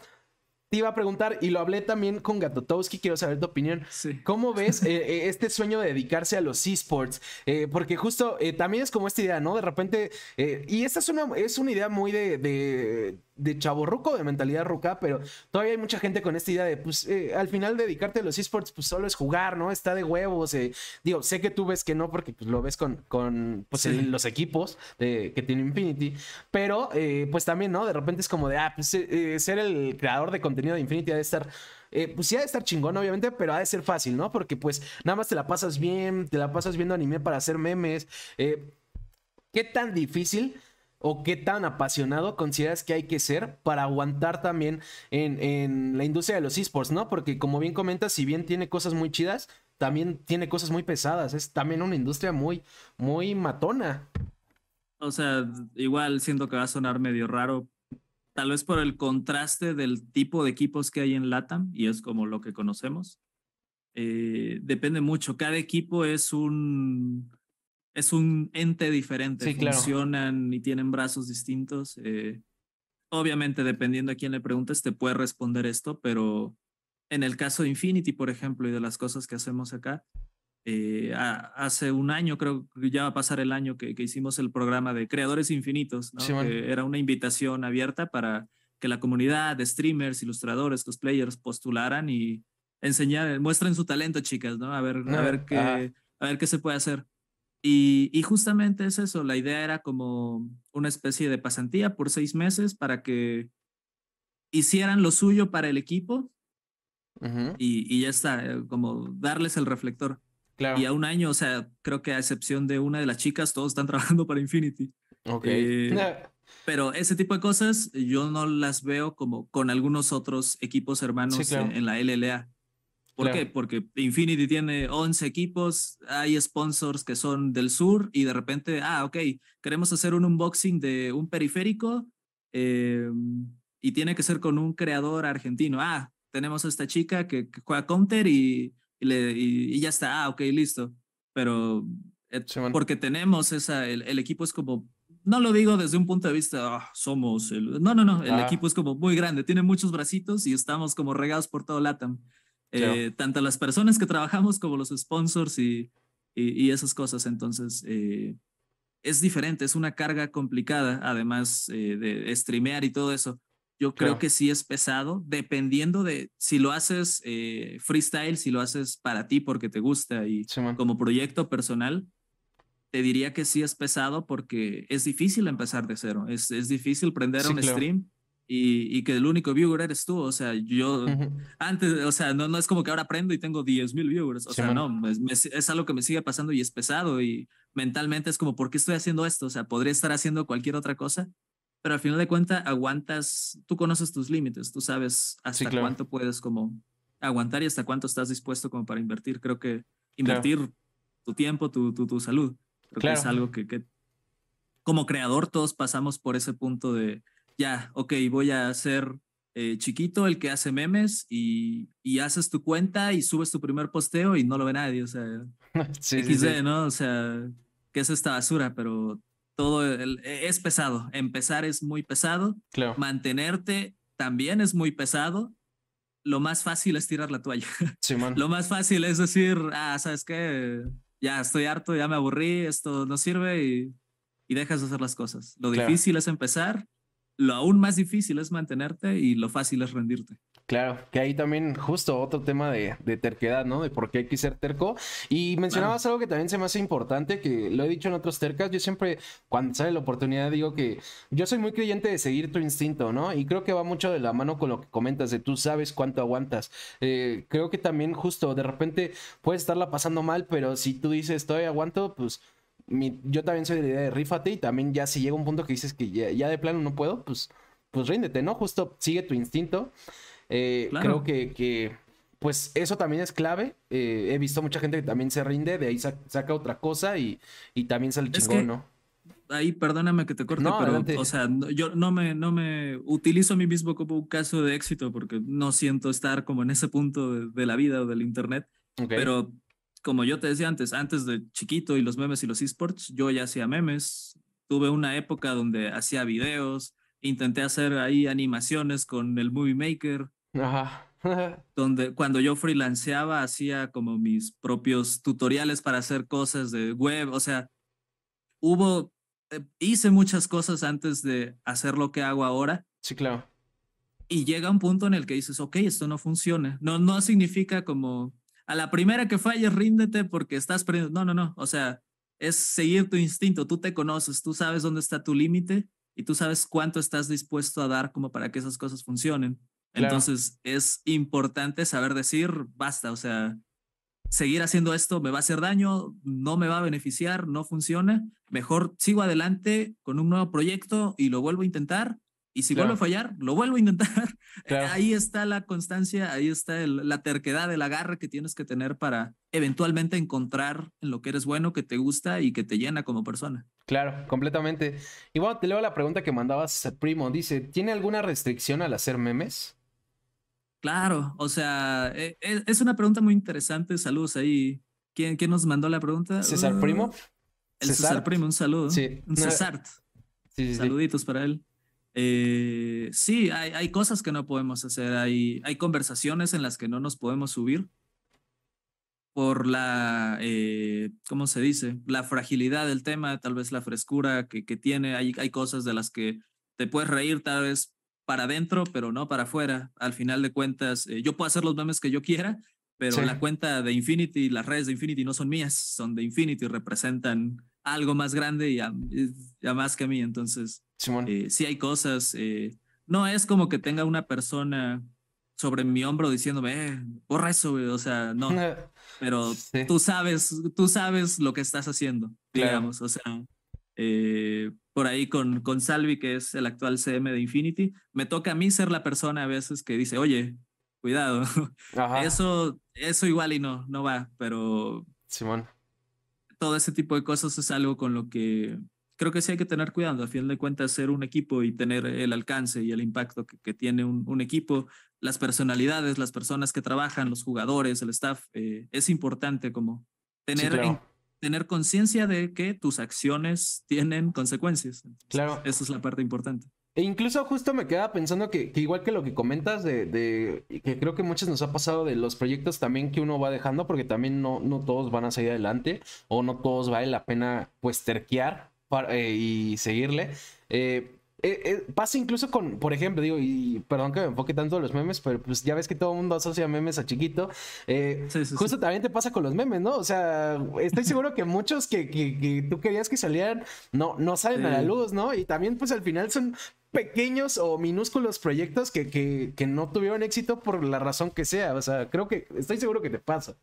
te iba a preguntar, y lo hablé también con Gatotowski, quiero saber tu opinión. ¿Cómo ves eh, eh, este sueño de dedicarse a los esports? Eh, porque justo también es como esta idea, ¿no? De repente, y esta es una, es una idea muy de de ruco, de mentalidad ruca, pero todavía hay mucha gente con esta idea de, pues, eh, al final dedicarte a los esports, pues solo es jugar, ¿no? Está de huevos. Eh. Digo, sé que tú ves que no, porque pues lo ves con, pues, los equipos que tiene Infinity, pero eh, pues también, ¿no? De repente es como de, ah, pues ser el creador de contenido de Infinity ha de estar... pues sí ha de estar chingón, obviamente, pero ha de ser fácil, ¿no? Porque pues nada más te la pasas bien, te la pasas viendo anime para hacer memes. ¿Qué tan difícil o qué tan apasionado consideras que hay que ser para aguantar también en, en la industria de los esports, ¿no? Porque como bien comentas, si bien tiene cosas muy chidas, también tiene cosas muy pesadas. Es también una industria muy, muy matona. O sea, igual siento que va a sonar medio raro, tal vez por el contraste del tipo de equipos que hay en LATAM, y es como lo que conocemos. Eh, depende mucho, cada equipo es un es un ente diferente, funcionan y tienen brazos distintos. Eh, obviamente, dependiendo a quién le preguntes, te puede responder esto, pero en el caso de Infinity, por ejemplo, y de las cosas que hacemos acá, eh, hace un año, creo que ya va a pasar el año que, que hicimos el programa de Creadores Infinitos, que era una invitación abierta para que la comunidad de streamers, ilustradores, cosplayers postularan y enseñar, muestren su talento, chicas, ¿no? A ver, a ver qué, a ver qué se puede hacer. Y, justamente es eso, la idea era como una especie de pasantía por seis meses para que hicieran lo suyo para el equipo y, ya está, eh, como darles el reflector. Y a un año, o sea, creo que a excepción de una de las chicas, todos están [laughs] trabajando para Infinity. Eh, pero ese tipo de cosas yo no las veo como con algunos otros equipos hermanos en la LLA. ¿Por qué? Porque Infinity tiene 11 equipos, hay sponsors que son del sur y de repente, ah, ok, queremos hacer un unboxing de un periférico eh, y tiene que ser con un creador argentino. Ah, tenemos a esta chica que, juega counter y, le, y, ya está, ah, ok, listo. Pero eh, porque tenemos esa, el, equipo es como, no lo digo desde un punto de vista, ah, somos, el, no, no, no, el ah. equipo es como muy grande, tiene muchos bracitos y estamos como regados por todo LATAM. Eh, tanto las personas que trabajamos como los sponsors y, y, esas cosas. Entonces, eh, es diferente, es una carga complicada, además eh, de streamear y todo eso. Yo creo que sí es pesado, dependiendo de si lo haces freestyle, si lo haces para ti porque te gusta y como proyecto personal, te diría que sí es pesado porque es difícil empezar de cero, es, es difícil prender un stream y, que el único viewer eres tú. O sea, yo antes, o sea, no, no es como que ahora aprendo y tengo 10 mil viewers. O sea, no, es, es, algo que me sigue pasando y es pesado y mentalmente es como, ¿por qué estoy haciendo esto? O sea, podría estar haciendo cualquier otra cosa, pero al final de cuentas aguantas, tú conoces tus límites, tú sabes hasta cuánto puedes como aguantar y hasta cuánto estás dispuesto como para invertir. Creo que invertir tu tiempo, tu, tu, salud, creo que es algo que como creador todos pasamos por ese punto de, ya, ok, voy a ser eh, chiquito el que hace memes y, haces tu cuenta y subes tu primer posteo y no lo ve nadie, o sea, [laughs] sí, ¿no? O sea, ¿qué es esta basura? Pero todo e, es pesado, empezar es muy pesado, claro. mantenerte también es muy pesado, lo más fácil es tirar la toalla. [laughs] lo más fácil es decir, ah, ¿sabes qué? Ya estoy harto, ya me aburrí, esto no sirve y, dejas de hacer las cosas. Lo difícil es empezar lo aún más difícil es mantenerte y lo fácil es rendirte. Claro, que ahí también justo otro tema de, terquedad, ¿no? De por qué hay que ser terco. Y mencionabas algo que también se me hace importante, que lo he dicho en otros tercas, yo siempre cuando sale la oportunidad digo que yo soy muy creyente de seguir tu instinto, ¿no? Y creo que va mucho de la mano con lo que comentas, de tú sabes cuánto aguantas. Eh, creo que también justo de repente puedes estarla pasando mal, pero si tú dices, estoy aguanto, pues yo también soy de idea de rífate y también ya si llega un punto que dices que ya, de plano no puedo, pues, pues ríndete, ¿no? Justo sigue tu instinto. Eh, creo que, que, pues eso también es clave. Eh, he visto mucha gente que también se rinde, de ahí saca, otra cosa y, y también sale chingón, ¿no? ahí perdóname que te corte, no, pero o sea, yo no me, no me utilizo a mí mismo como un caso de éxito porque no siento estar como en ese punto de, la vida o del internet. Pero como yo te decía antes, antes de chiquito y los memes y los esports, yo ya hacía memes. Tuve una época donde hacía videos, intenté hacer ahí animaciones con el Movie Maker. Ajá. [laughs] donde cuando yo freelanceaba hacía como mis propios tutoriales para hacer cosas de web, o sea, hubo eh, hice muchas cosas antes de hacer lo que hago ahora. Sí, claro. Y llega un punto en el que dices, ok, esto no funciona. No, no significa como a la primera que falles, ríndete porque estás perdiendo. No, no, no. O sea, es seguir tu instinto. Tú te conoces, tú sabes dónde está tu límite y tú sabes cuánto estás dispuesto a dar como para que esas cosas funcionen. Entonces, es importante saber decir, basta, o sea, seguir haciendo esto me va a hacer daño, no me va a beneficiar, no funciona. Mejor sigo adelante con un nuevo proyecto y lo vuelvo a intentar y si vuelvo a fallar, lo vuelvo a intentar. [laughs] Ahí está la constancia, ahí está la terquedad, el agarre que tienes que tener para eventualmente encontrar en lo que eres bueno, que te gusta y que te llena como persona. Claro, completamente. Y bueno, te leo la pregunta que mandabas, eh, primo. Dice, ¿tiene alguna restricción al hacer memes? Claro, o sea, e, e, es una pregunta muy interesante. Saludos ahí. ¿Quién, nos mandó la pregunta? César Primo. el César. Primo, un saludo. Un César. Saluditos para él. Eh, sí, hay, hay, cosas que no podemos hacer, hay, hay conversaciones en las que no nos podemos subir por la, eh, ¿cómo se dice? La fragilidad del tema, tal vez la frescura que, tiene, hay, hay cosas de las que te puedes reír tal vez para adentro, pero no para afuera. Al final de cuentas, eh, yo puedo hacer los memes que yo quiera, pero la cuenta de Infinity, las redes de Infinity no son mías, son de Infinity, representan algo más grande y y a más que a mí, entonces Simón. Eh, sí hay cosas. Eh, no es como que tenga una persona sobre mi hombro diciéndome, eh, borra eso, O sea, no. [laughs] Pero tú sabes, tú sabes lo que estás haciendo, digamos. O sea, eh, por ahí con, con Salvi, que es el actual CM de Infinity, me toca a mí ser la persona a veces que dice, oye, cuidado. [laughs] Eso, eso igual y no, no va, pero. Simón. Todo ese tipo de cosas es algo con lo que creo que sí hay que tener cuidado. A fin de cuentas, ser un equipo y tener el alcance y el impacto que, tiene un, equipo, las personalidades, las personas que trabajan, los jugadores, el staff, eh, es importante como tener, tener conciencia de que tus acciones tienen consecuencias. claro. Esa es la parte importante. E incluso justo me queda pensando que, que igual que lo que comentas de, de, que creo que muchos nos ha pasado de los proyectos también que uno va dejando porque también no, no todos van a salir adelante o no todos vale la pena pues terquear eh, y seguirle. Eh, eh, pasa incluso con, por ejemplo, digo, y perdón que me enfoque tanto en los memes, pero pues ya ves que todo el mundo asocia memes a chiquito. justo también te pasa con los memes, ¿no? O sea, estoy seguro que muchos que, que, tú querías que salieran no, no salen a la luz, ¿no? Y también pues al final son pequeños o minúsculos proyectos que, que, que no tuvieron éxito por la razón que sea. O sea, creo que estoy seguro que te pasa.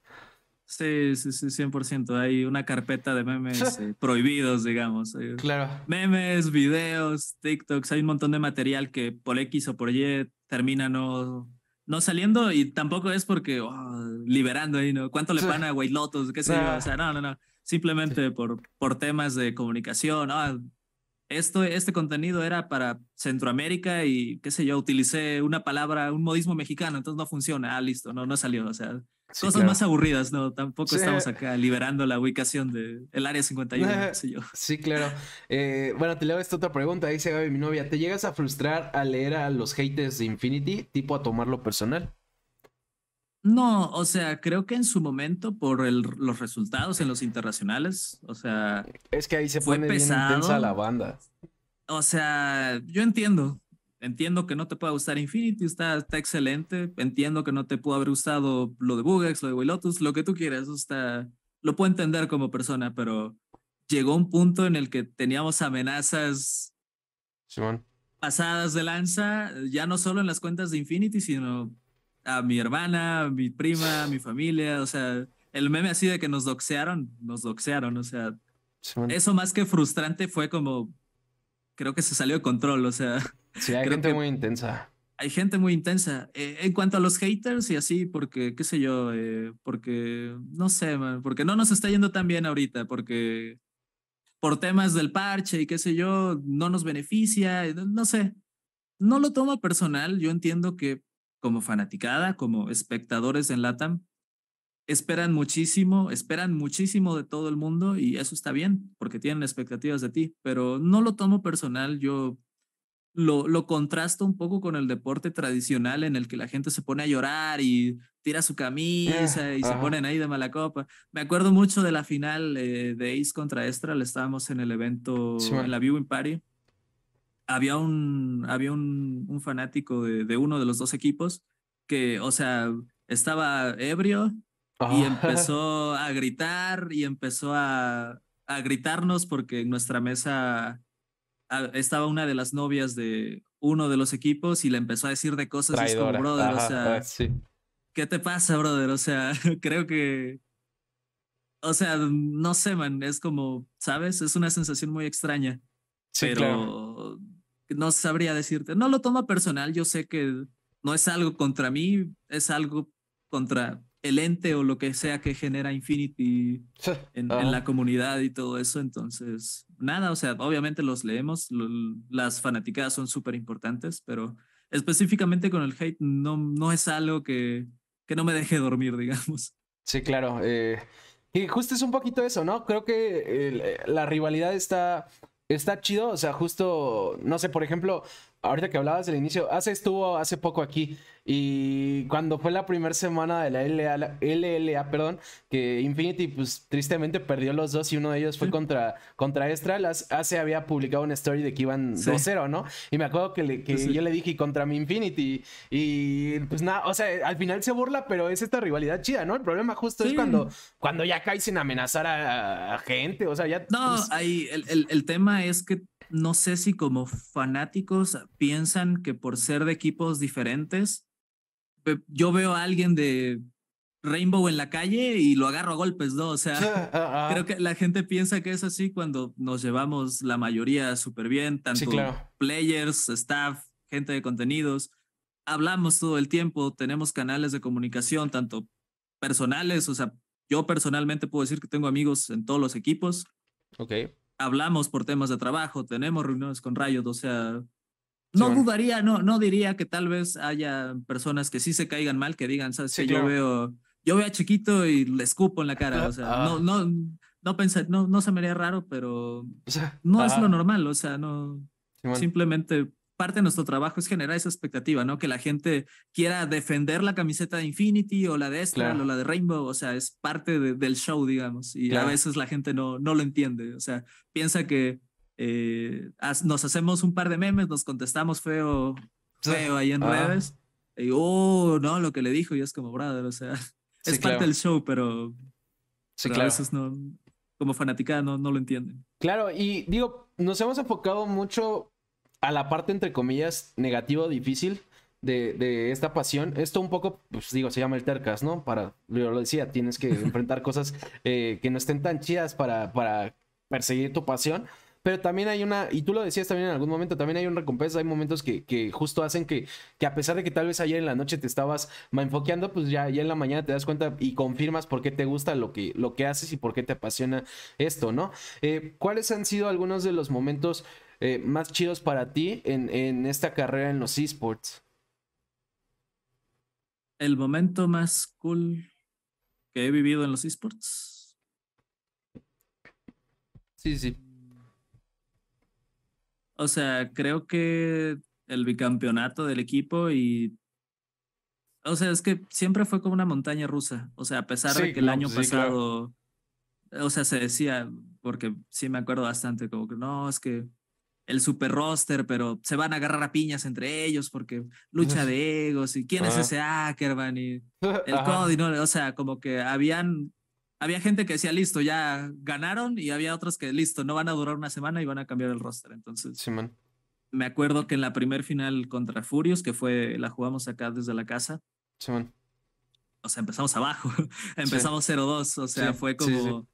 Sí, sí, sí, 100%. Hay una carpeta de memes eh, [laughs] prohibidos, digamos. Eh, claro. Memes, videos, TikToks, hay un montón de material que por X o por Y termina no, no saliendo y tampoco es porque oh, liberando ahí, ¿no? ¿Cuánto le van a White ¿Qué sé yo? O sea, no, no, no. Simplemente por, por temas de comunicación. Ah, esto, este contenido era para Centroamérica y qué sé yo, utilicé una palabra, un modismo mexicano, entonces no funciona. Ah, listo, no, no salió. O sea, Cosas más aburridas, ¿no? Tampoco estamos acá liberando la ubicación del el área 51, no sé yo. Sí, claro. Eh, bueno, te leo esta otra pregunta. Dice Gaby, mi novia, ¿te llegas a frustrar al leer a los haters de Infinity, tipo a tomarlo personal? No, o sea, creo que en su momento, por los resultados en los internacionales, o sea. Es que ahí se fue pone bien la banda. O sea, yo entiendo, entiendo que no te pueda gustar Infinity, está, está excelente. Entiendo que no te pudo haber gustado lo de Bugex, lo de Wilotus, lo que tú quieras. Está, lo puedo entender como persona, pero llegó un punto en el que teníamos amenazas pasadas de lanza, ya no solo en las cuentas de Infinity, sino a mi hermana, mi prima, mi familia. O sea, el meme así de que nos doxearon, nos doxearon. O sea, eso más que frustrante fue como. Creo que se salió de control, o sea. Sí, hay gente muy intensa. Hay gente muy intensa. Eh, en cuanto a los haters y así, porque, qué sé yo, eh, porque, no sé, porque no nos está yendo tan bien ahorita, porque por temas del parche y qué sé yo, no nos beneficia, eh, no sé. No lo tomo personal, yo entiendo que como fanaticada, como espectadores en LATAM, esperan muchísimo, esperan muchísimo de todo el mundo y eso está bien, porque tienen expectativas de ti, pero no lo tomo personal, yo lo, lo un poco con el deporte tradicional en el que la gente se pone a llorar y tira su eh, camisa y se ponen ahí de mala copa. Me acuerdo mucho de la final eh, de Ace contra Estral, estábamos en el evento, en la viewing party. Había un, había un, un fanático de, uno de los dos equipos que, o sea, estaba ebrio y ah. empezó a gritar y empezó a, a gritarnos porque en nuestra mesa estaba una de las novias de uno de los equipos y le empezó a decir de cosas como, brother, o sea, [laughs] ¿qué te pasa, brother? O sea, [laughs] creo que, o sea, no sé, man, es como, ¿sabes? Es una sensación muy extraña, pero no sabría decirte, no lo tomo personal, yo sé que no es algo contra mí, es algo contra el ente o lo que sea que genera Infinity en, la comunidad y todo eso. Entonces, nada, o sea, obviamente los leemos, las fanaticadas son súper importantes, pero específicamente con el hate no, no es algo que, que no me deje dormir, [laughs] digamos. Sí, claro. Eh, y justo es un poquito eso, ¿no? Creo que eh, la rivalidad está, está chido, o sea, justo, no sé, por ejemplo, ahorita que hablabas del inicio, hace estuvo hace poco aquí y cuando fue la primera semana de la LLA, perdón, que Infinity pues tristemente perdió los dos y uno de ellos fue contra, contra Estral, hace había publicado una story de que iban 2-0, ¿no? Y me acuerdo que, le, yo le dije contra mi Infinity y pues nada, o sea, al final se burla, pero es esta rivalidad chida, ¿no? El problema justo es cuando, cuando ya caes en amenazar a, gente, o sea, ya... No, pues ahí el tema es que no sé si como fanáticos piensan que por ser de equipos diferentes, yo veo a alguien de Rainbow en la calle y lo agarro a golpes, ¿no? O sea, [laughs] creo que la gente piensa que es así cuando nos llevamos la mayoría súper bien, tanto players, staff, gente de contenidos. Hablamos todo el tiempo, tenemos canales de comunicación, tanto personales, o sea, yo personalmente puedo decir que tengo amigos en todos los equipos. Ok hablamos por temas de trabajo, tenemos reuniones con Rayos, o sea, no dudaría, no, no diría que tal vez haya personas que sí se caigan mal, que digan, sabes yo veo, yo a chiquito y le escupo en la cara, o sea, no, no, no pensé, no, no se me haría raro, pero no es lo normal, o sea, no, simplemente parte de nuestro trabajo es generar esa expectativa, ¿no? Que la gente quiera defender la camiseta de Infinity o la de Estral o la de Rainbow, o sea, es parte del show, digamos, y a veces la gente no, no lo entiende, o sea, piensa que eh, nos hacemos un par de memes, nos contestamos feo, feo ahí en redes, y oh, no, lo que le dijo, y es como, brother, o sea, [laughs] es parte del show, pero, a veces no, como fanaticada no, no lo entienden. Claro, y digo, nos hemos enfocado mucho a la parte, entre comillas, negativa difícil de, esta pasión, esto un poco, pues digo, se llama el tercas, ¿no? Para, yo lo decía, tienes que [laughs] enfrentar cosas eh, que no estén tan chidas para, para perseguir tu pasión pero también hay una, y tú lo decías también en algún momento, también hay un recompensa, hay momentos que, justo hacen que, que, a pesar de que tal vez ayer en la noche te estabas enfocando pues ya, ya en la mañana te das cuenta y confirmas por qué te gusta lo que, lo que haces y por qué te apasiona esto, ¿no? Eh, ¿Cuáles han sido algunos de los momentos eh, más chidos para ti en, en esta carrera en los esports? El momento más cool que he vivido en los esports. Sí, sí. O sea, creo que el bicampeonato del equipo y... O sea, es que siempre fue como una montaña rusa. O sea, a pesar de que el año pues pasado... O sea, se decía, porque sí me acuerdo bastante, como que no, es que el super roster, pero se van a agarrar a piñas entre ellos porque lucha de egos y quién es ese Ackerman y [laughs] el Cody, ¿no? O sea, como que habían, había gente que decía, listo, ya ganaron y había otros que, listo, no van a durar una semana y van a cambiar el roster. Entonces, sí, me acuerdo que en la primer final contra Furious, que fue, la jugamos acá desde la casa. Sí, man. O sea, empezamos abajo, [laughs] empezamos 0-2, o sea, fue como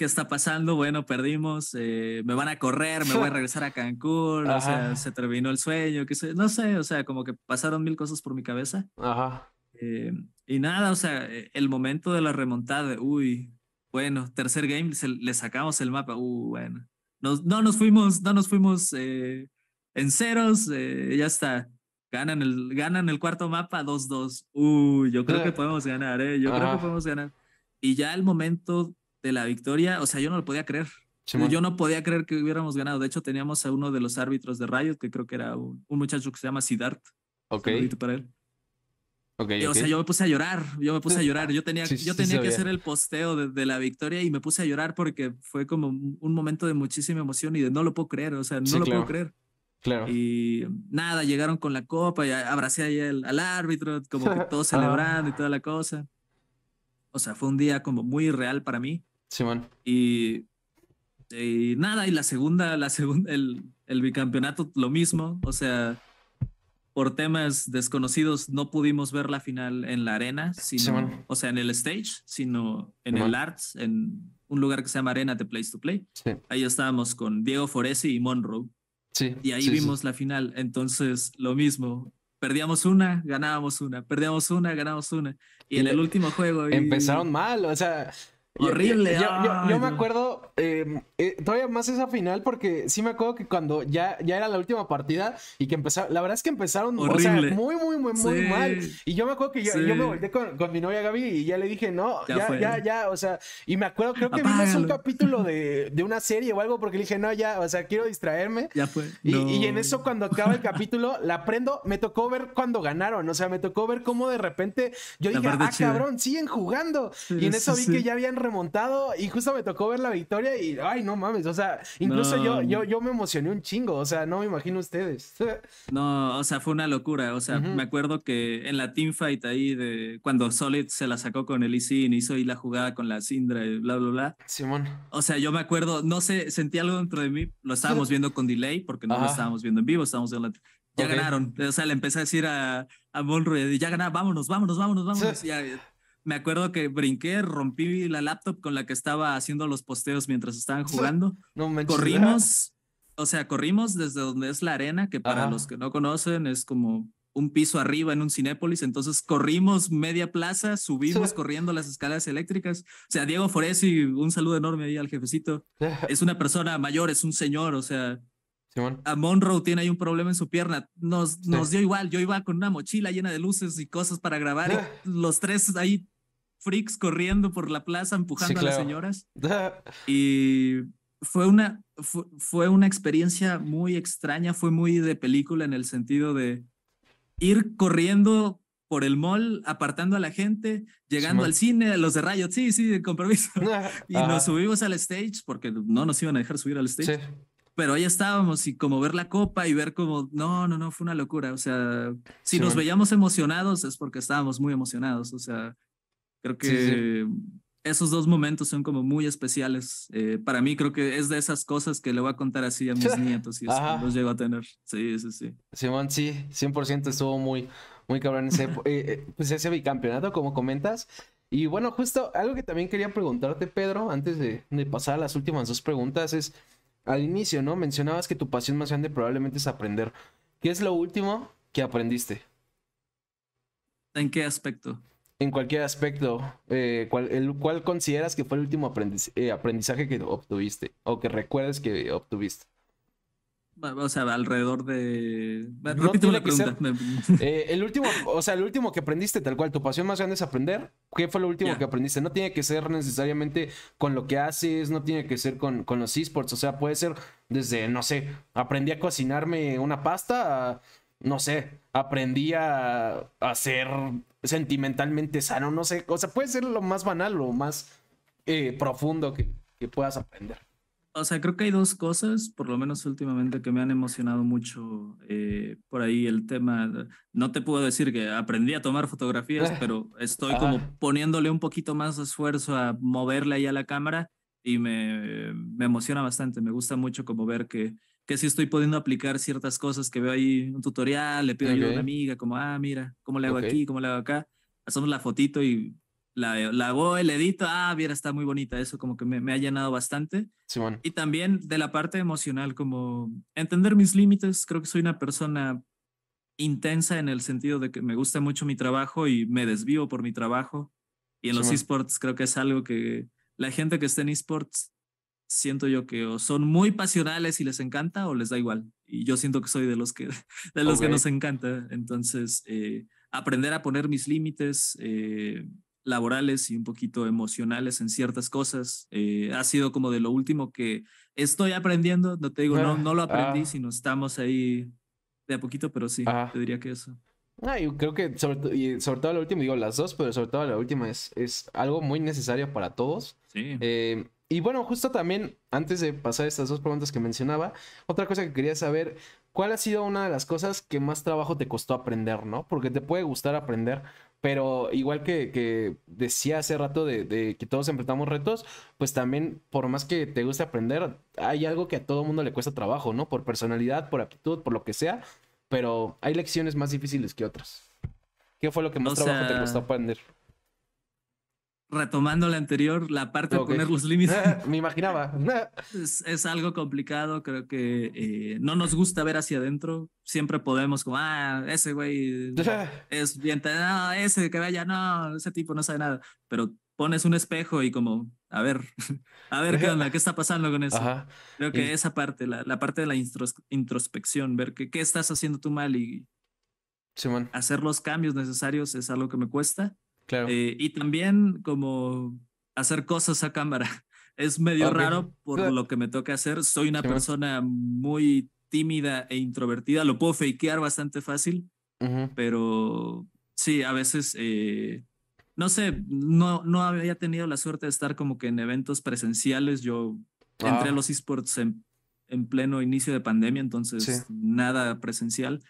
¿qué está pasando? Bueno, perdimos, eh, me van a correr, me voy a [laughs] regresar a Cancún, o sea, se terminó el sueño, que no sé, o sea, como que pasaron mil cosas por mi cabeza. Ajá. Eh, y nada, o sea, e, el momento de la remontada, uy, bueno, tercer game, le sacamos el mapa, uh, bueno. no no nos fuimos, no nos fuimos eh, en ceros, ya está. Ganan el, ganan el cuarto mapa 2-2. Uy, yo creo que [laughs] podemos ganar, Yo creo que podemos ganar. Y ya el momento de la victoria, o sea, yo no lo podía creer. yo no podía creer que hubiéramos ganado. De hecho, teníamos a uno de los árbitros de Rayos, que creo que era un, muchacho que se llama Sidart. Ok. Para él. Okay, O sea, yo me puse a llorar, yo me puse a llorar, yo tenía, yo tenía que hacer el posteo de, la victoria y me puse a llorar porque fue como un momento de muchísima emoción y de no lo puedo creer, o sea, no lo puedo creer. Claro. Y nada, llegaron con la copa y abracé ahí al árbitro, como que [laughs] todos celebrando y toda la cosa. O sea, fue un día como muy real para mí. Simón. Y, y nada, y la segunda, la segunda, el, bicampeonato, lo mismo. O sea, por temas desconocidos no pudimos ver la final en la arena, sino, o sea, en el stage, sino en el Arts, en un lugar que se llama Arena de Place to Play. Ahí estábamos con Diego Forese y Monroe. y ahí vimos la final. Entonces, lo mismo. Perdíamos una, ganábamos una, perdíamos una, ganábamos una. Y en el último juego. Empezaron mal, o sea, Horrible. Eh, yo, me acuerdo em, eh, todavía más esa final porque sí me acuerdo que cuando ya, ya era la última partida y que empezaron, la verdad es que empezaron muy, muy, muy, muy mal. Y yo me acuerdo que yo, me volteé con, mi novia Gaby y ya le dije, no, ya, ya, ya, o sea, y me acuerdo, creo que Apágalo. vimos un capítulo [laughs] de, una serie o algo porque le dije, no, ya, o sea, quiero distraerme. Ya fue. Y, en eso cuando acaba el capítulo, la prendo, me tocó ver cuando ganaron, o sea, me tocó ver cómo de repente yo dije, ah, cabrón, siguen jugando. y en eso vi que ya habían remontado y justo me tocó ver la victoria y, ay, no mames, o sea, incluso yo, yo, yo me emocioné un chingo, o sea, no me imagino ustedes. [laughs] no, o sea, fue una locura, o sea, me acuerdo que en la team fight ahí de cuando Solid se la sacó con el y hizo ahí la jugada con la Sindra y bla, bla, bla. Simón. O sea, yo me acuerdo, no sé, sentí algo dentro de mí, lo estábamos [laughs] viendo con delay porque no lo estábamos viendo en vivo, estábamos ya ganaron. O sea, le empecé a decir a, a ya ganaron, vámonos, vámonos, vámonos, vámonos. [laughs] Ya, me acuerdo que brinqué, rompí la laptop con la que estaba haciendo los posteos mientras estaban [laughs] jugando. No corrimos, o sea, corrimos desde donde es la arena, que para los que no conocen es como un piso arriba en un Cinépolis, entonces corrimos media plaza, subimos [laughs] corriendo las escalas eléctricas. O sea, Diego y un saludo enorme ahí al jefecito. [laughs] Es una persona mayor, es un señor, o sea, a ah, Monroe tiene ahí un problema en su pierna. Nos, nos dio igual. Yo iba con una mochila llena de luces y cosas para grabar. Ah. los tres ahí, freaks, corriendo por la plaza, empujando a las señoras. Ah. Y fue una, fue, una experiencia muy extraña. Fue muy de película en el sentido de ir corriendo por el mall, apartando a la gente, llegando al cine, los de Riot, sí, sí, de compromiso Y nos subimos al stage porque no nos iban a dejar subir al stage pero ahí estábamos y como ver la copa y ver como, no, no, no, fue una locura. O sea, si nos veíamos emocionados es porque estábamos muy emocionados. O sea, creo que esos dos momentos son como muy especiales. Eh, para mí creo que es de esas cosas que le voy a contar así a mis [laughs] nietos y los llego a tener. Sí, sí, sí. Simón, sí, 100% estuvo muy, muy cabrón ese, eh, eh, pues ese bicampeonato, como comentas. Y bueno, justo algo que también quería preguntarte, Pedro, antes de, de pasar a las últimas dos preguntas, es al inicio, ¿no? Mencionabas que tu pasión más grande probablemente es aprender. ¿Qué es lo último que aprendiste? ¿En qué aspecto? En cualquier aspecto. Eh, ¿cuál, el, consideras que fue el último eh, aprendizaje que obtuviste o que recuerdes que obtuviste? O sea, alrededor de. pregunta. [laughs] Eh, el último, o sea, el último que aprendiste, tal cual, tu pasión más grande es aprender. ¿Qué fue lo último que aprendiste? No tiene que ser necesariamente con lo que haces, no tiene que ser con, con los esports. O sea, puede ser desde, no sé, aprendí a cocinarme una pasta, no sé, aprendí a, ser sentimentalmente sano, no sé. O sea, puede ser lo más banal, lo más eh, profundo que puedas aprender. O sea, creo que hay dos cosas, por lo menos últimamente, que me han emocionado mucho eh, por ahí el tema. No te puedo decir que aprendí a tomar fotografías, [laughs] pero estoy como poniéndole un poquito más esfuerzo a moverle ahí a la cámara y me, me emociona bastante. Me gusta mucho como ver que, que sí estoy pudiendo aplicar ciertas cosas que veo ahí un tutorial, le pido ayuda a una amiga, como, ah, mira, ¿cómo le hago aquí? ¿Cómo le hago acá? Hacemos la fotito y la, la voy, el edito, ah, viera, está muy bonita, eso como que me, ha llenado bastante. bueno. Y también de la parte emocional, como entender mis límites, creo que soy una persona intensa en el sentido de que me gusta mucho mi trabajo y me desvío por mi trabajo. Y en los esports creo que es algo que la gente que está en esports siento yo que son muy pasionales y les encanta o les da igual. Y yo siento que soy de los que, de los que nos encanta. Entonces, eh, aprender a poner mis límites, eh, laborales y un poquito emocionales en ciertas cosas. Eh, ha sido como de lo último que estoy aprendiendo. No te digo, no, no lo aprendí, ah. sino estamos ahí de a poquito, pero sí, ah. te diría que eso. yo creo que sobre, y sobre todo la última, digo las dos, pero sobre todo la última es, es algo muy necesario para todos. Eh, y bueno, justo también, antes de pasar estas dos preguntas que mencionaba, otra cosa que quería saber, ¿Cuál ha sido una de las cosas que más trabajo te costó aprender, no? Porque te puede gustar aprender, pero igual que, decía hace rato de, que todos enfrentamos retos, pues también por más que te guste aprender, hay algo que a todo mundo le cuesta trabajo, ¿no? Por personalidad, por actitud, por lo que sea, pero hay lecciones más difíciles que otras. ¿Qué fue lo que más trabajo te costó aprender? retomando la anterior, la parte de poner los límites. [laughs] Me imaginaba. [laughs] es, algo complicado, creo que eh, no nos gusta ver hacia adentro. Siempre podemos como, ah, ese güey [laughs] es bien, no, ese que vaya, no, ese tipo no sabe nada. Pero pones un espejo y como, a ver, a ver qué onda, qué está pasando con eso. Creo que esa parte, la, la, parte de la introspección, ver que, qué estás haciendo tú mal y hacer los cambios necesarios es algo que me cuesta. Eh, y también como hacer cosas a cámara. [laughs] Es medio raro por lo que me toca hacer. Soy una persona muy tímida e introvertida. Lo puedo fakear bastante fácil, pero sí, a veces, eh, no sé, no, no había tenido la suerte de estar como que en eventos presenciales. Yo entré a ah. los esports en, pleno inicio de pandemia, entonces nada presencial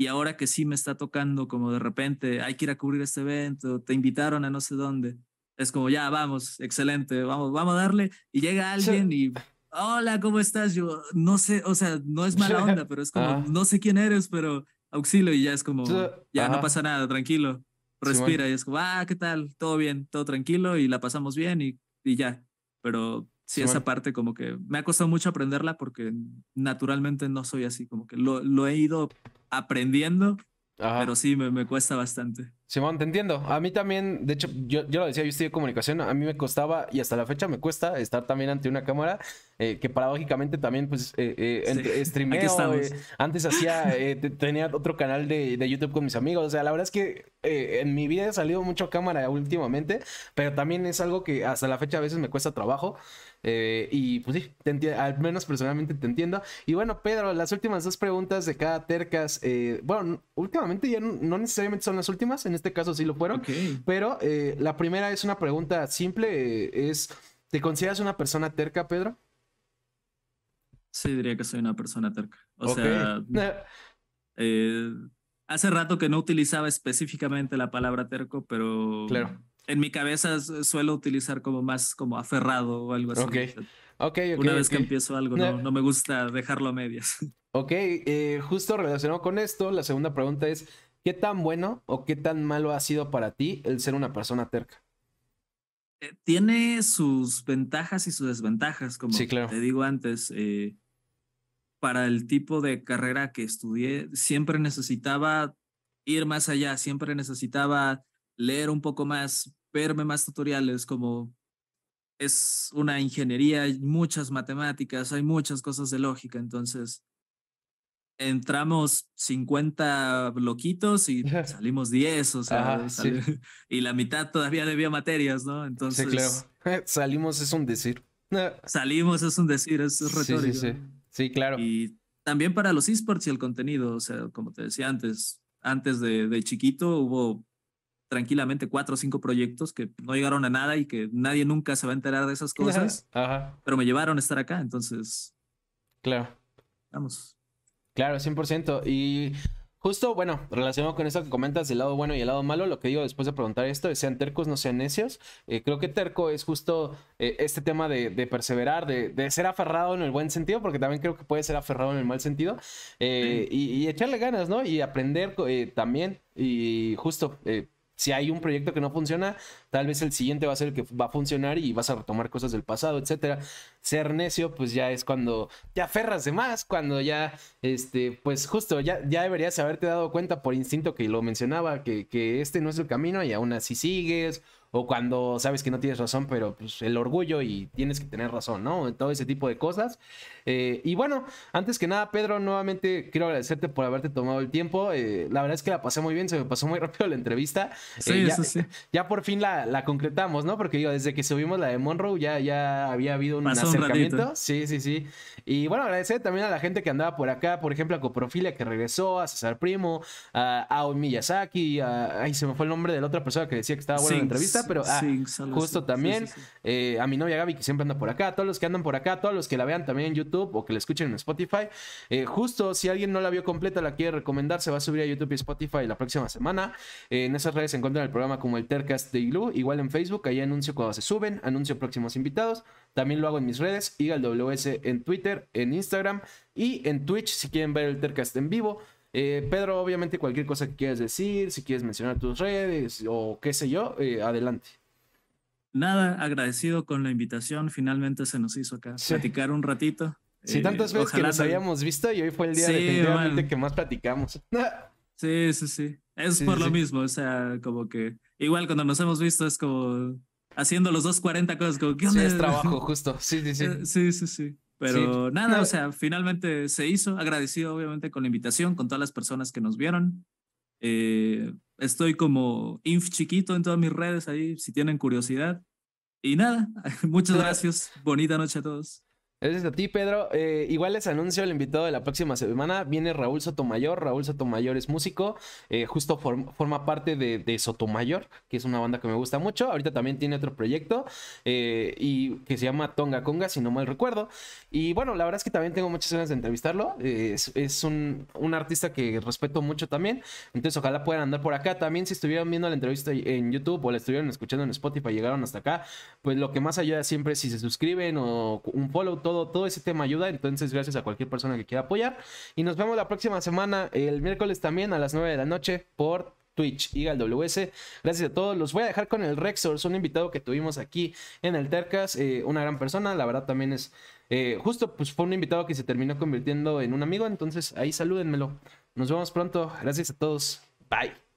y ahora que sí me está tocando como de repente hay que ir a cubrir este evento, te invitaron a no sé dónde, es como ya vamos, excelente, vamos, vamos a darle y llega alguien y hola, ¿cómo estás? Yo no sé, o sea, no es mala [laughs] onda, pero es como ah. no sé quién eres, pero auxilio y ya es como ya no pasa nada, tranquilo. Respira y es como, ah, ¿qué tal? Todo bien, todo tranquilo y la pasamos bien y, y ya. Pero sí, esa parte como que me ha costado mucho aprenderla porque naturalmente no soy así, como que lo, lo he ido aprendiendo, pero sí, me cuesta bastante. Simón, te entiendo. A mí también, de hecho, yo, yo lo decía, yo estudié comunicación, a mí me costaba y hasta la fecha me cuesta estar también ante una cámara, eh, que paradójicamente también, pues, eh, eh, [laughs] eh antes hacía, tenía otro canal de, de, YouTube con mis amigos. O sea, la verdad es que en mi vida he salido mucho a cámara últimamente, pero también es algo que hasta la fecha a veces me cuesta trabajo. y pues sí, te al menos personalmente te entiendo. Y bueno, Pedro, las últimas dos preguntas de cada tercas. bueno, últimamente ya no, no, necesariamente son las últimas en este caso sí lo fueron. Pero eh, la primera es una pregunta simple, es, ¿te consideras una persona terca, Pedro? Sí, diría que soy una persona terca. O sea, [laughs] eh, hace rato que no utilizaba específicamente la palabra terco, pero claro. en mi cabeza suelo utilizar como más como aferrado o algo así. Una vez que empiezo algo, no, me gusta dejarlo a medias. [laughs] Ok, eh, justo relacionado con esto, la segunda pregunta es, ¿Qué tan bueno o qué tan malo ha sido para ti el ser una persona terca? Eh, tiene sus ventajas y sus desventajas, como te digo antes. Eh, para el tipo de carrera que estudié, siempre necesitaba ir más allá, siempre necesitaba leer un poco más, verme más tutoriales, como es una ingeniería, hay muchas matemáticas, hay muchas cosas de lógica, entonces entramos 50 bloquitos y [laughs] salimos 10, o sea, [laughs] y la mitad todavía debía materias, ¿no? Entonces, claro. [laughs] salimos es un decir. Salimos es un decir, es retórico. Sí, sí claro. Y también para los esports y el contenido, o sea, como te decía antes, antes de, de chiquito hubo tranquilamente cuatro o cinco proyectos que no llegaron a nada y que nadie nunca se va a enterar de esas cosas, pero me llevaron a estar acá, entonces... Claro. Vamos. Claro, 100%. Y justo, bueno, relacionado con esto que comentas, el lado bueno y el lado malo, lo que digo después de preguntar esto es sean tercos, no sean necios. Eh, creo que terco es justo eh, este tema de, perseverar, de, ser aferrado en el buen sentido, porque también creo que puede ser aferrado en el mal sentido, eh, y, y, echarle ganas, ¿no? Y aprender también, y justo si hay un proyecto que no funciona, tal vez el siguiente va a ser el que va a funcionar y vas a retomar cosas del pasado, etcétera. Ser necio, pues ya es cuando te aferras de más, cuando ya, este, pues justo, ya, ya deberías haberte dado cuenta por instinto que lo mencionaba, que, que este no es el camino y aún así sigues o cuando sabes que no tienes razón, pero pues, el orgullo y tienes que tener razón, ¿no? Todo ese tipo de cosas. Eh, y bueno, antes que nada, Pedro, nuevamente quiero agradecerte por haberte tomado el tiempo. Eh, la verdad es que la pasé muy bien, se me pasó muy [laughs] rápido la entrevista. Sí, eh, ya, sí. ya, por fin la, concretamos, ¿no? Porque digo, desde que subimos la de Monroe ya, ya había habido un acercamiento. sí, sí, sí. Y bueno, agradecer también a la gente que andaba por acá, por ejemplo, a Coprofilia que regresó, a César Primo, a Ao Miyazaki, a, ay, se me fue el nombre de la otra persona que decía que estaba buena la entrevista pero ah, justo también. Eh, a mi novia Gaby, que siempre anda por acá, todos los que andan por acá, todos los que la vean también en YouTube o que la escuchen en Spotify. Eh, justo si alguien no la vio completa, la quiere recomendar, se va a subir a YouTube y Spotify la próxima semana. Eh, en esas redes se encuentran el programa como el Tercast de Iglú, igual en Facebook, ahí anuncio cuando se suben, anuncio próximos invitados. También lo hago en mis redes, WS en Twitter, en Instagram y en Twitch si quieren ver el Tercast en vivo. Eh, Pedro, obviamente cualquier cosa que quieras decir, si quieres mencionar tus redes o qué sé yo, eh, adelante. Nada, agradecido con la invitación, finalmente se nos hizo acá platicar un ratito. Sí, eh, tantas veces que nos habíamos visto y hoy fue el día de definitivamente que más platicamos. [laughs] sí, sí, sí. Es por lo mismo, o sea, como que igual cuando nos hemos visto es como haciendo los dos 40 cosas, como que... es trabajo, [laughs] justo. Sí, sí, sí. Sí, sí, sí. Pero nada, o sea, finalmente se hizo. Agradecido, obviamente, con la invitación, con todas las personas que nos vieron. Eh, estoy como inf chiquito en todas mis redes ahí, si tienen curiosidad. Y nada, [laughs] muchas gracias. Bonita noche a todos. Gracias este, a ti, Pedro. Eh, igual les anuncio el invitado de la próxima semana. Viene Raúl Sotomayor. Raúl Sotomayor es músico. Eh, justo forma parte de, de, Sotomayor, que es una banda que me gusta mucho. Ahorita también tiene otro proyecto eh, y que se llama Tonga Conga, si no mal recuerdo. Y bueno, la verdad es que también tengo muchas ganas de entrevistarlo. es, un, artista que respeto mucho también. Entonces, ojalá puedan andar por acá. También, si estuvieron viendo la entrevista en YouTube o la estuvieron escuchando en Spotify, llegaron hasta acá, pues lo que más ayuda siempre es si se suscriben o un follow todo, ese tema ayuda. Entonces, gracias a cualquier persona que quiera apoyar. Y nos vemos la próxima semana, el miércoles también a las 9 de la noche por Twitch, el WS. Gracias a todos. Los voy a dejar con el Rexor un invitado que tuvimos aquí en el Tercas. Eh, una gran persona, la verdad también es. Eh, justo pues fue un invitado que se terminó convirtiendo en un amigo. Entonces ahí salúdenmelo. Nos vemos pronto. Gracias a todos. Bye.